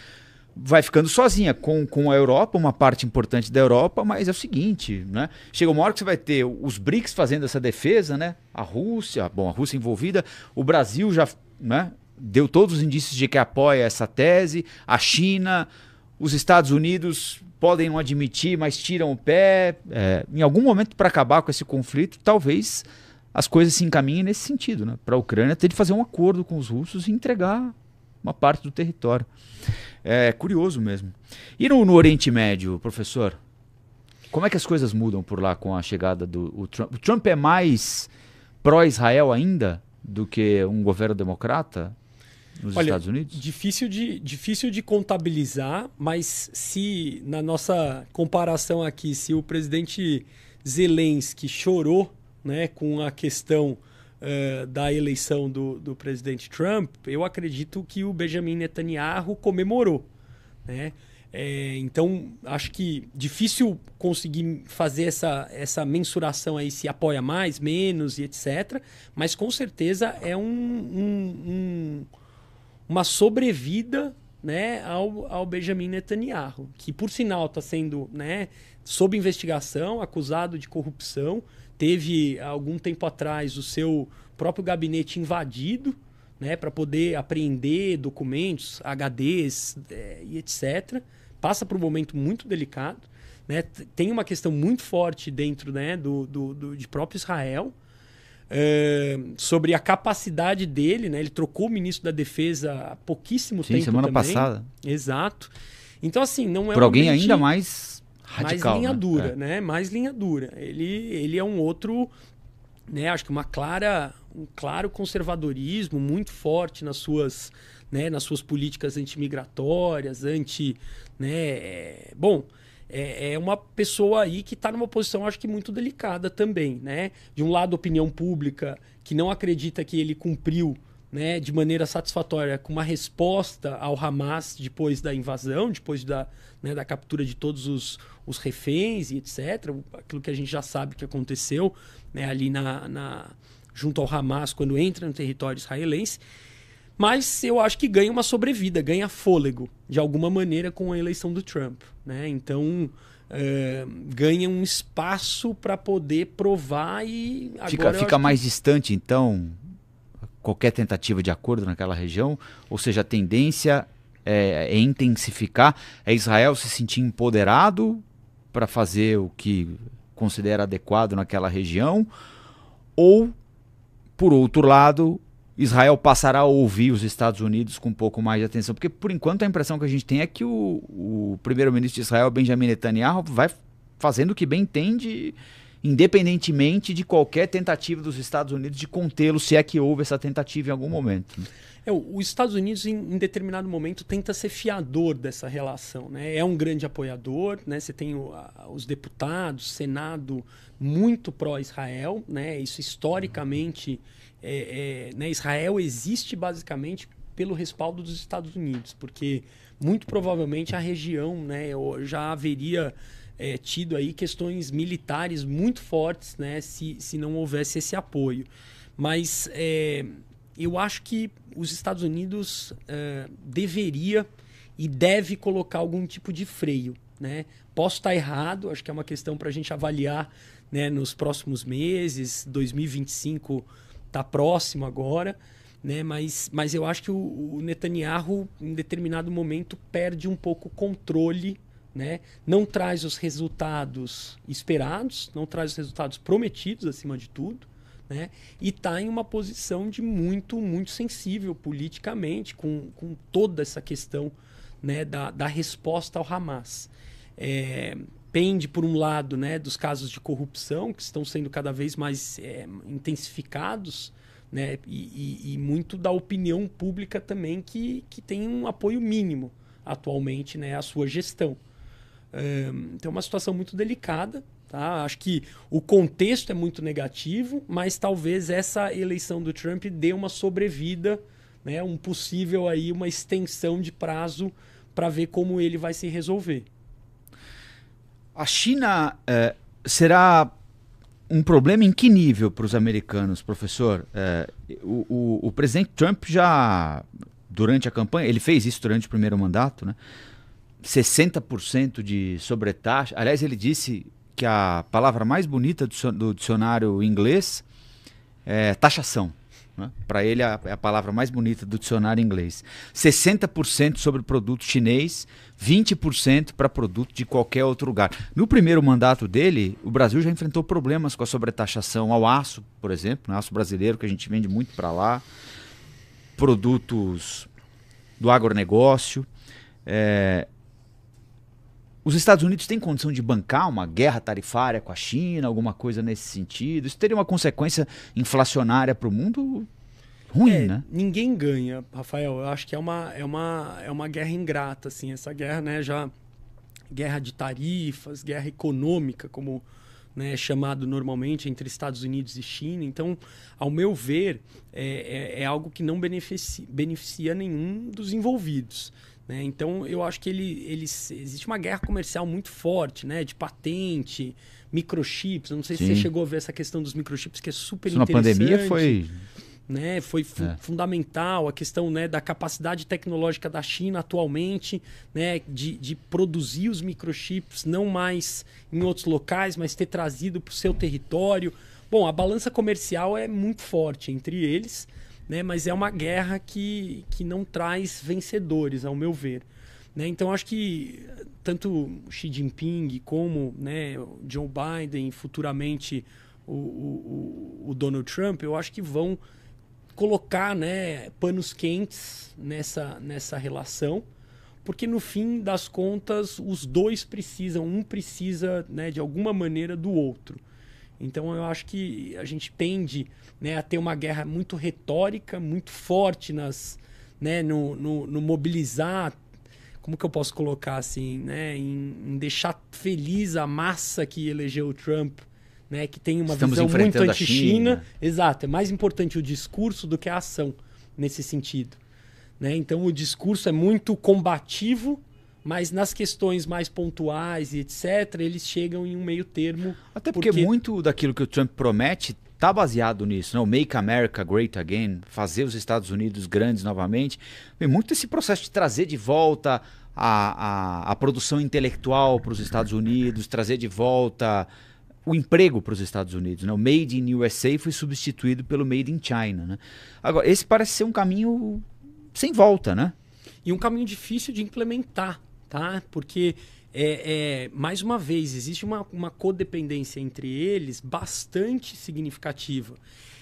vai ficando sozinha com, com a Europa, uma parte importante da Europa, mas é o seguinte, né? Chega uma hora que você vai ter os BRICS fazendo essa defesa, né? A Rússia, bom, a Rússia envolvida, o Brasil já, né? Deu todos os indícios de que apoia essa tese, a China, os Estados Unidos podem não admitir, mas tiram o pé. É, em algum momento para acabar com esse conflito, talvez as coisas se encaminhem nesse sentido, né? Para a Ucrânia ter de fazer um acordo com os russos e entregar uma parte do território. É curioso mesmo. E no, no Oriente Médio, professor? Como é que as coisas mudam por lá com a chegada do Trump? O Trump é mais pró-Israel ainda do que um governo democrata nos Olha, Estados Unidos? Difícil de, difícil de contabilizar, mas se na nossa comparação aqui, se o presidente Zelensky chorou né, com a questão uh, da eleição do, do presidente Trump, eu acredito que o Benjamin Netanyahu comemorou. Né? É, então, acho que difícil conseguir fazer essa, essa mensuração aí, se apoia mais, menos e etc. Mas com certeza é um, um, um uma sobrevida né, ao, ao Benjamin Netanyahu, que por sinal está sendo né, sob investigação, acusado de corrupção teve algum tempo atrás o seu próprio gabinete invadido, né, para poder apreender documentos, HDs é, e etc. Passa por um momento muito delicado. Né? Tem uma questão muito forte dentro né, do, do, do de próprio Israel é, sobre a capacidade dele. Né? Ele trocou o ministro da Defesa há pouquíssimo Sim, tempo. semana também. passada. Exato. Então, assim, não é. Por alguém ambiente... ainda mais Radical, mais linha né? dura, é. né? Mais linha dura. Ele, ele é um outro, né? Acho que uma clara, um claro conservadorismo muito forte nas suas, né? Nas suas políticas antimigratórias, anti, né? É, bom, é, é, uma pessoa aí que está numa posição, acho que muito delicada também, né? De um lado, opinião pública que não acredita que ele cumpriu, né, de maneira satisfatória, com uma resposta ao Hamas depois da invasão, depois da, né, da captura de todos os, os reféns e etc. Aquilo que a gente já sabe que aconteceu né, ali na, na, junto ao Hamas quando entra no território israelense. Mas eu acho que ganha uma sobrevida, ganha fôlego, de alguma maneira, com a eleição do Trump. Né? Então, é, ganha um espaço para poder provar e. Fica, fica mais que... distante, então, qualquer tentativa de acordo naquela região? Ou seja, a tendência é, é intensificar? É Israel se sentir empoderado para fazer o que considera adequado naquela região, ou, por outro lado, Israel passará a ouvir os Estados Unidos com um pouco mais de atenção. Porque, por enquanto, a impressão que a gente tem é que o, o primeiro-ministro de Israel, Benjamin Netanyahu, vai fazendo o que bem entende. De independentemente de qualquer tentativa dos Estados Unidos de contê-lo, se é que houve essa tentativa em algum momento. É, os Estados Unidos, em, em, determinado momento, tenta ser fiador dessa relação. Né? É um grande apoiador, né? você tem o, a, os deputados, Senado muito pró-Israel, né? isso historicamente. É, é, né? Israel existe basicamente pelo respaldo dos Estados Unidos, porque muito provavelmente a região né, já haveria é, tido aí questões militares muito fortes, né? Se, se não houvesse esse apoio. Mas é, eu acho que os Estados Unidos é, deveria e deve colocar algum tipo de freio, né? Posso estar errado, acho que é uma questão para a gente avaliar né, nos próximos meses, 2025 está próximo agora, né, mas, mas eu acho que o, o Netanyahu, em determinado momento, perde um pouco o controle né? Não traz os resultados esperados, não traz os resultados prometidos acima de tudo, né? E está em uma posição de muito, muito sensível politicamente com, com toda essa questão né, da, da resposta ao Hamas. É, pende por um lado né, dos casos de corrupção que estão sendo cada vez mais é, intensificados, né? E, e, e, muito da opinião pública também que, que tem um apoio mínimo atualmente né, à sua gestão. Então é uma situação muito delicada. Tá? Acho que o contexto é muito negativo, mas talvez essa eleição do Trump dê uma sobrevida, né? um possível aí, uma extensão de prazo para ver como ele vai se resolver. A China é, será um problema em que nível para os americanos, professor? É, o, o, o presidente Trump já, durante a campanha, ele fez isso durante o primeiro mandato, né? 60% de sobretaxa. Aliás, ele disse que a palavra mais bonita do dicionário inglês é taxação. Né? Para ele, a, é a palavra mais bonita do dicionário inglês. 60% sobre produto chinês, 20% para produto de qualquer outro lugar. No primeiro mandato dele, o Brasil já enfrentou problemas com a sobretaxação ao aço, por exemplo, no né? aço brasileiro, que a gente vende muito para lá, produtos do agronegócio. É, os Estados Unidos têm condição de bancar uma guerra tarifária com a China, alguma coisa nesse sentido? Isso teria uma consequência inflacionária para o mundo ruim, é, né? Ninguém ganha, Rafael. Eu acho que é uma, é uma, é uma guerra ingrata, assim. Essa guerra, né, já... Guerra de tarifas, guerra econômica, como né, é chamado normalmente entre Estados Unidos e China. Então, ao meu ver, é, é, é algo que não beneficia, beneficia nenhum dos envolvidos. Né? Então, eu acho que ele, ele, existe uma guerra comercial muito forte, né? De patente, microchips. Não sei Sim. se você chegou a ver essa questão dos microchips, que é super Isso interessante. Na pandemia foi... Né? Foi fu é. fundamental a questão né, da capacidade tecnológica da China atualmente, né, de, de, produzir os microchips não mais em outros locais, mas ter trazido para o seu território. Bom, a balança comercial é muito forte entre eles né? Mas é uma guerra que, que não traz vencedores, ao meu ver. Né? Então, acho que tanto Xi Jinping como né, Joe Biden, futuramente o, o, o Donald Trump, eu acho que vão colocar né, panos quentes nessa, nessa relação, porque no fim das contas os dois precisam, um precisa né, de alguma maneira do outro. Então eu acho que a gente tende né, a ter uma guerra muito retórica, muito forte nas, né, no, no, no mobilizar, como que eu posso colocar assim, né, em, em, deixar feliz a massa que elegeu o Trump, né, que tem uma Estamos visão muito anti-China. Exato, é mais importante o discurso do que a ação nesse sentido. Né? Então o discurso é muito combativo mas nas questões mais pontuais e etc., eles chegam em um meio termo. Até porque, porque... muito daquilo que o Trump promete está baseado nisso, não? Make America Great Again, fazer os Estados Unidos grandes novamente. tem muito esse processo de trazer de volta a, a, a produção intelectual para os Estados Unidos, trazer de volta o emprego para os Estados Unidos. Né? O Made in USA foi substituído pelo Made in China. Né? Agora, esse parece ser um caminho sem volta, né? E um caminho difícil de implementar, tá? Porque é, é, mais uma vez, existe uma, uma codependência entre eles bastante significativa.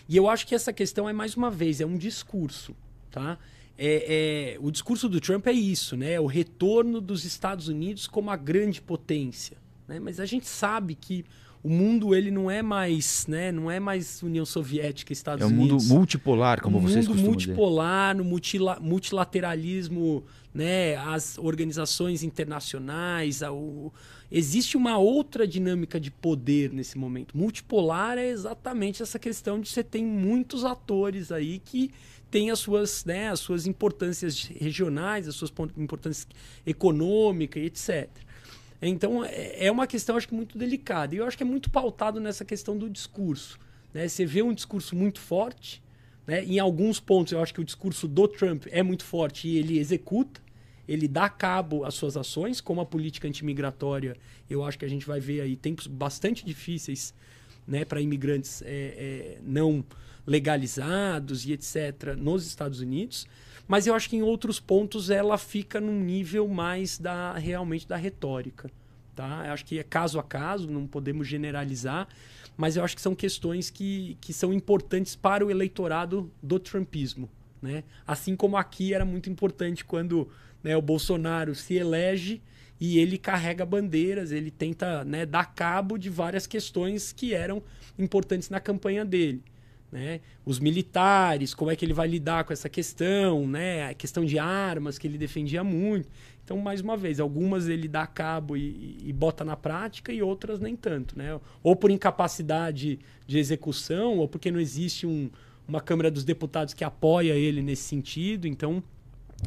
E eu acho que essa questão é mais uma vez, é um discurso, tá? É, é, o discurso do Trump é isso, né? É o retorno dos Estados Unidos como a grande potência. Né? Mas a gente sabe que o mundo ele não é mais, né, não é mais União Soviética, Estados Unidos. É um Unidos. mundo multipolar, como um vocês mundo multipolar, dizer. no multilateralismo, né, as organizações internacionais, a, o... existe uma outra dinâmica de poder nesse momento. Multipolar é exatamente essa questão de você tem muitos atores aí que tem as suas, né, as suas importâncias regionais, as suas importâncias econômicas, etc. Então, é, é uma questão, acho que, muito delicada. E eu acho que é muito pautado nessa questão do discurso. Né? Você vê um discurso muito forte. Né? Em alguns pontos, eu acho que o discurso do Trump é muito forte e ele executa. Ele dá cabo às suas ações, como a política antimigratória. Eu acho que a gente vai ver aí tempos bastante difíceis né, para imigrantes é, é, não legalizados e etc. nos Estados Unidos. Mas eu acho que em outros pontos ela fica num nível mais da realmente da retórica. Tá? Eu acho que é caso a caso, não podemos generalizar, mas eu acho que são questões que, que são importantes para o eleitorado do Trumpismo. Né? Assim como aqui era muito importante quando né, o Bolsonaro se elege e ele carrega bandeiras, ele tenta né, dar cabo de várias questões que eram importantes na campanha dele. Né? Os militares, como é que ele vai lidar com essa questão, né? A questão de armas que ele defendia muito. Então, mais uma vez, algumas ele dá cabo e, e bota na prática e outras nem tanto, né? Ou por incapacidade de execução, ou porque não existe um, uma Câmara dos Deputados que apoia ele nesse sentido. Então,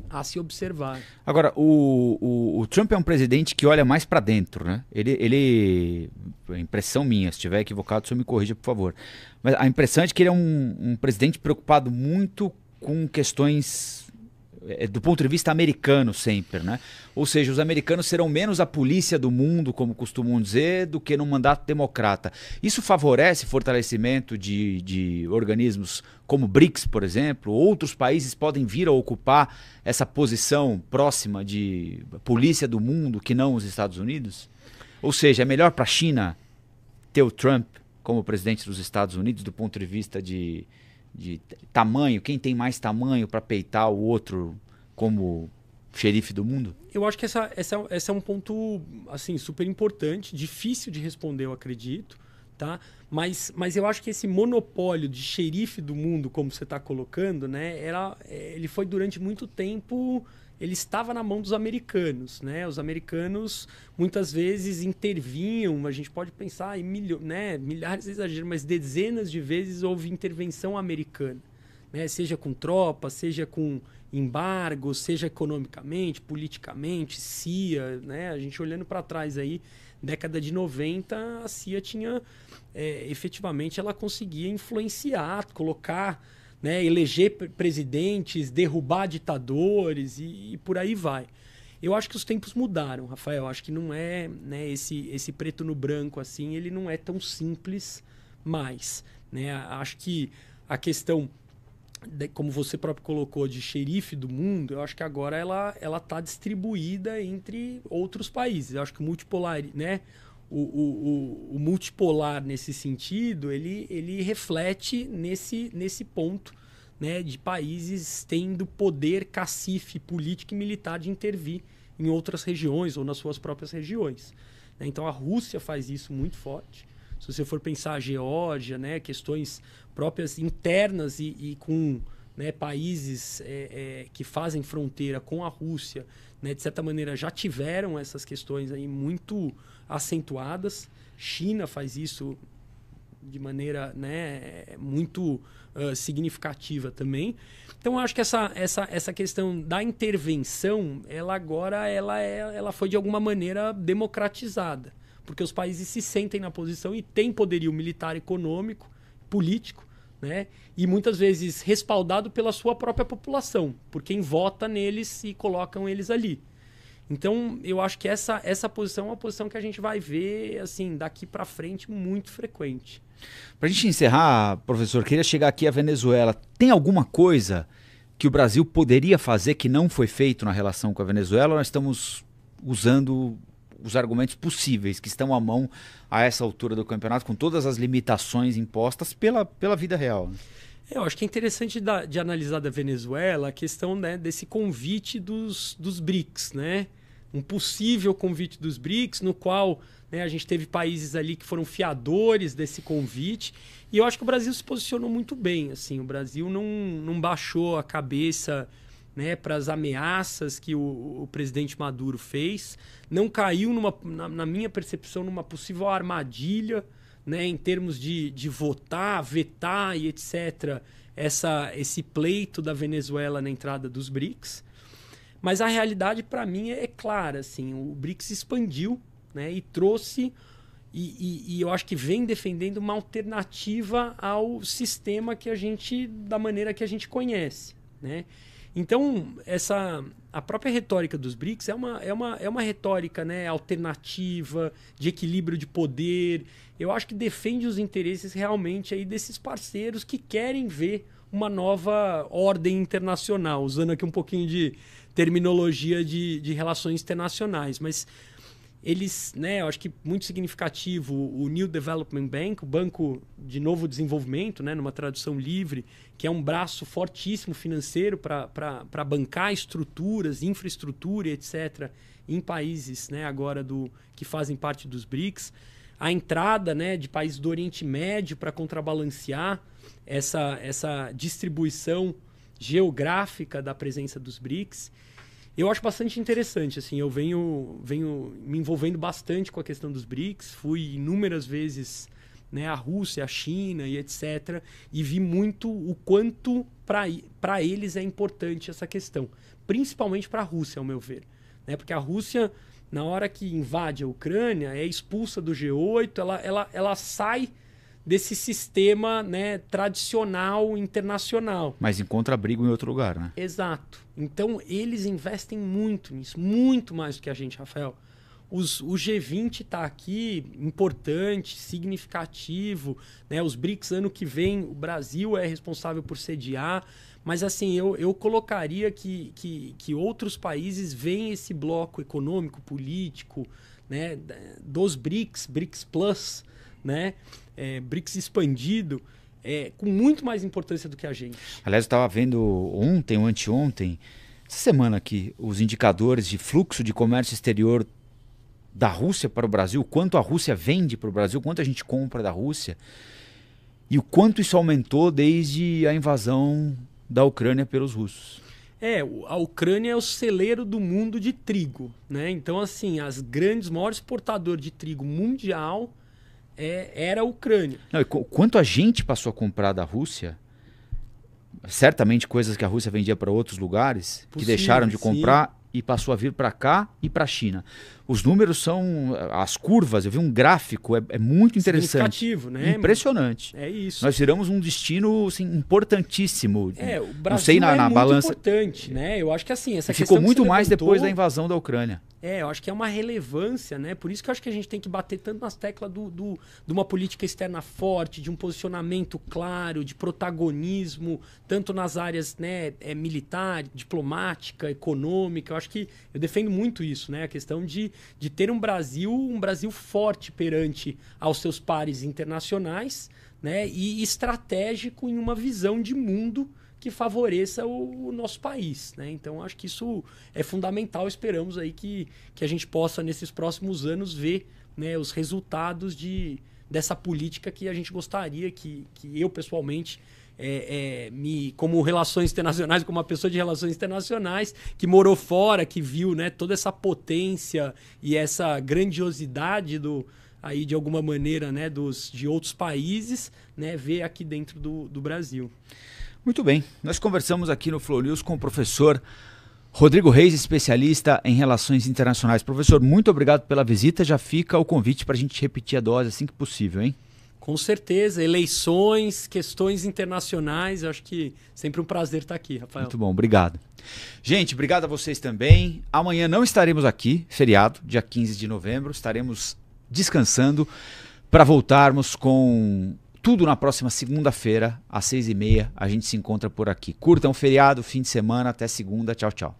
a se observar. Agora, o, o, o Trump é um presidente que olha mais para dentro, né? Ele, ele, é impressão minha, se estiver equivocado, o senhor me corrija, por favor. Mas a impressão é de que ele é um, um presidente preocupado muito com questões é, do ponto de vista americano sempre, né? Ou seja, os americanos serão menos a polícia do mundo, como costumam dizer, do que num mandato democrata. Isso favorece fortalecimento de, de organismos como BRICS, por exemplo. Outros países podem vir a ocupar essa posição próxima de polícia do mundo que não os Estados Unidos? Ou seja, é melhor para a China ter o Trump como presidente dos Estados Unidos do ponto de vista de de tamanho, quem tem mais tamanho para peitar o outro como xerife do mundo? Eu acho que essa, essa, é um ponto assim super importante, difícil de responder, eu acredito, tá? Mas, mas eu acho que esse monopólio de xerife do mundo, como você está colocando, né, era, é, ele foi durante muito tempo ele estava na mão dos americanos, né? Os americanos muitas vezes intervinham, a gente pode pensar em milho, né? milhares, exagero, mas dezenas de vezes houve intervenção americana, né? Seja com tropas, seja com embargo, seja economicamente, politicamente, CIA, né? A gente olhando para trás aí, década de 90, a CIA tinha é, efetivamente ela conseguia influenciar, colocar né, eleger presidentes, derrubar ditadores e, e, por aí vai. Eu acho que os tempos mudaram, Rafael. Eu acho que não é né, esse, esse preto no branco assim, ele não é tão simples mais. Né? Acho que a questão, de, como você próprio colocou, de xerife do mundo, eu acho que agora ela está distribuída entre outros países. Eu acho que o multipolar, né, o, o, o, o, multipolar nesse sentido, ele, ele reflete nesse, nesse ponto né, de países tendo poder cacife político e militar de intervir em outras regiões ou nas suas próprias regiões. Né? Então a Rússia faz isso muito forte. Se você for pensar a Geórgia, né, questões próprias internas e, e com né, países é, é, que fazem fronteira com a Rússia né, de certa maneira já tiveram essas questões aí muito acentuadas. China faz isso de maneira né, muito uh, significativa também. Então, eu acho que essa, essa, essa questão da intervenção, ela agora ela, é, ela foi de alguma maneira democratizada, porque os países se sentem na posição e têm poderio militar, econômico, político né? E muitas vezes respaldado pela sua própria população, por quem vota neles e colocam eles ali. Então, eu acho que essa, essa posição é uma posição que a gente vai ver, assim, daqui para frente, muito frequente. Para a gente encerrar, professor, queria chegar aqui à Venezuela. Tem alguma coisa que o Brasil poderia fazer que não foi feito na relação com a Venezuela? nós estamos usando os argumentos possíveis que estão à mão a essa altura do campeonato, com todas as limitações impostas pela, pela vida real. Né? É, eu acho que é interessante de, de analisar da Venezuela a questão né, desse convite dos, dos BRICS, né? Um possível convite dos BRICS, no qual né, a gente teve países ali que foram fiadores desse convite. E eu acho que o Brasil se posicionou muito bem. assim O Brasil não, não baixou a cabeça né, para as ameaças que o, o, presidente Maduro fez, não caiu, numa, na, na minha percepção, numa possível armadilha né, em termos de, de votar, vetar e etc., essa, esse pleito da Venezuela na entrada dos BRICS. Mas a realidade, para mim, é, é clara. Assim, o BRICS expandiu né, e trouxe e, e, e, eu acho que vem defendendo uma alternativa ao sistema que a gente, da maneira que a gente conhece, né? Então, essa a própria retórica dos BRICS é uma, é uma, é uma retórica né, alternativa, de equilíbrio de poder. Eu acho que defende os interesses realmente aí desses parceiros que querem ver uma nova ordem internacional, usando aqui um pouquinho de terminologia de, de relações internacionais. Mas eles, né, eu acho que muito significativo, o New Development Bank, o Banco de Novo Desenvolvimento, né, numa tradução livre, que é um braço fortíssimo financeiro para bancar estruturas, infraestrutura, etc., em países né, agora do que fazem parte dos BRICS. A entrada né, de países do Oriente Médio para contrabalancear essa, essa distribuição geográfica da presença dos BRICS. Eu acho bastante interessante, assim, eu venho, venho me envolvendo bastante com a questão dos BRICS, fui inúmeras vezes né, a Rússia, a China e etc. E vi muito o quanto para eles é importante essa questão, principalmente para a Rússia, ao meu ver. Né? Porque a Rússia, na hora que invade a Ucrânia, é expulsa do G8, ela, ela, ela sai desse sistema né, tradicional internacional. Mas encontra abrigo em outro lugar, né? Exato. Então eles investem muito nisso, muito mais do que a gente, Rafael. Os, o G20 está aqui, importante, significativo. Né? Os BRICS, ano que vem, o Brasil é responsável por sediar. Mas assim, eu, eu colocaria que, que, que outros países veem esse bloco econômico, político, né? dos BRICS, BRICS Plus, né? é, BRICS expandido, é, com muito mais importância do que a gente. Aliás, eu estava vendo ontem ou anteontem, essa semana aqui, os indicadores de fluxo de comércio exterior da Rússia para o Brasil, quanto a Rússia vende para o Brasil, quanto a gente compra da Rússia, e o quanto isso aumentou desde a invasão da Ucrânia pelos russos. É, a Ucrânia é o celeiro do mundo de trigo, né? Então, assim, as grandes, maiores exportador de trigo mundial é, era a Ucrânia. Não, quanto a gente passou a comprar da Rússia, certamente coisas que a Rússia vendia para outros lugares, Possível, que deixaram de comprar sim. e passou a vir para cá e para a China os números são. As curvas, eu vi um gráfico, é, é muito interessante. Significativo, né? Impressionante. É isso. Nós viramos um destino assim, importantíssimo. É, o Brasil Não sei, na, é muito balança. importante, né? Eu acho que assim, essa e Ficou muito mais levantou, depois da invasão da Ucrânia. É, eu acho que é uma relevância, né? Por isso que eu acho que a gente tem que bater tanto nas teclas do, do, de uma política externa forte, de um posicionamento claro, de protagonismo, tanto nas áreas né, é, militar, diplomática, econômica. Eu acho que eu defendo muito isso, né? A questão de de, ter um Brasil, um Brasil forte perante aos seus pares internacionais, né? E estratégico em uma visão de mundo que favoreça o, o nosso país, né? Então acho que isso é fundamental. Esperamos aí que, que a gente possa nesses próximos anos ver, né, os resultados de dessa política que a gente gostaria que, que eu pessoalmente é, é, me como relações internacionais, como uma pessoa de relações internacionais que morou fora, que viu né, toda essa potência e essa grandiosidade do aí de alguma maneira né, dos de outros países, né, ver aqui dentro do, do Brasil. Muito bem, nós conversamos aqui no Flow News com o professor Rodrigo Reis, especialista em relações internacionais. Professor, muito obrigado pela visita. Já fica o convite para a gente repetir a dose assim que possível, hein? Com certeza, eleições, questões internacionais, eu acho que sempre um prazer estar aqui, Rafael. Muito bom, obrigado. Gente, obrigado a vocês também. Amanhã não estaremos aqui, feriado, dia 15 de novembro, estaremos descansando para voltarmos com tudo na próxima segunda-feira, às seis e meia. A gente se encontra por aqui. Curtam o feriado, fim de semana, até segunda. Tchau, tchau.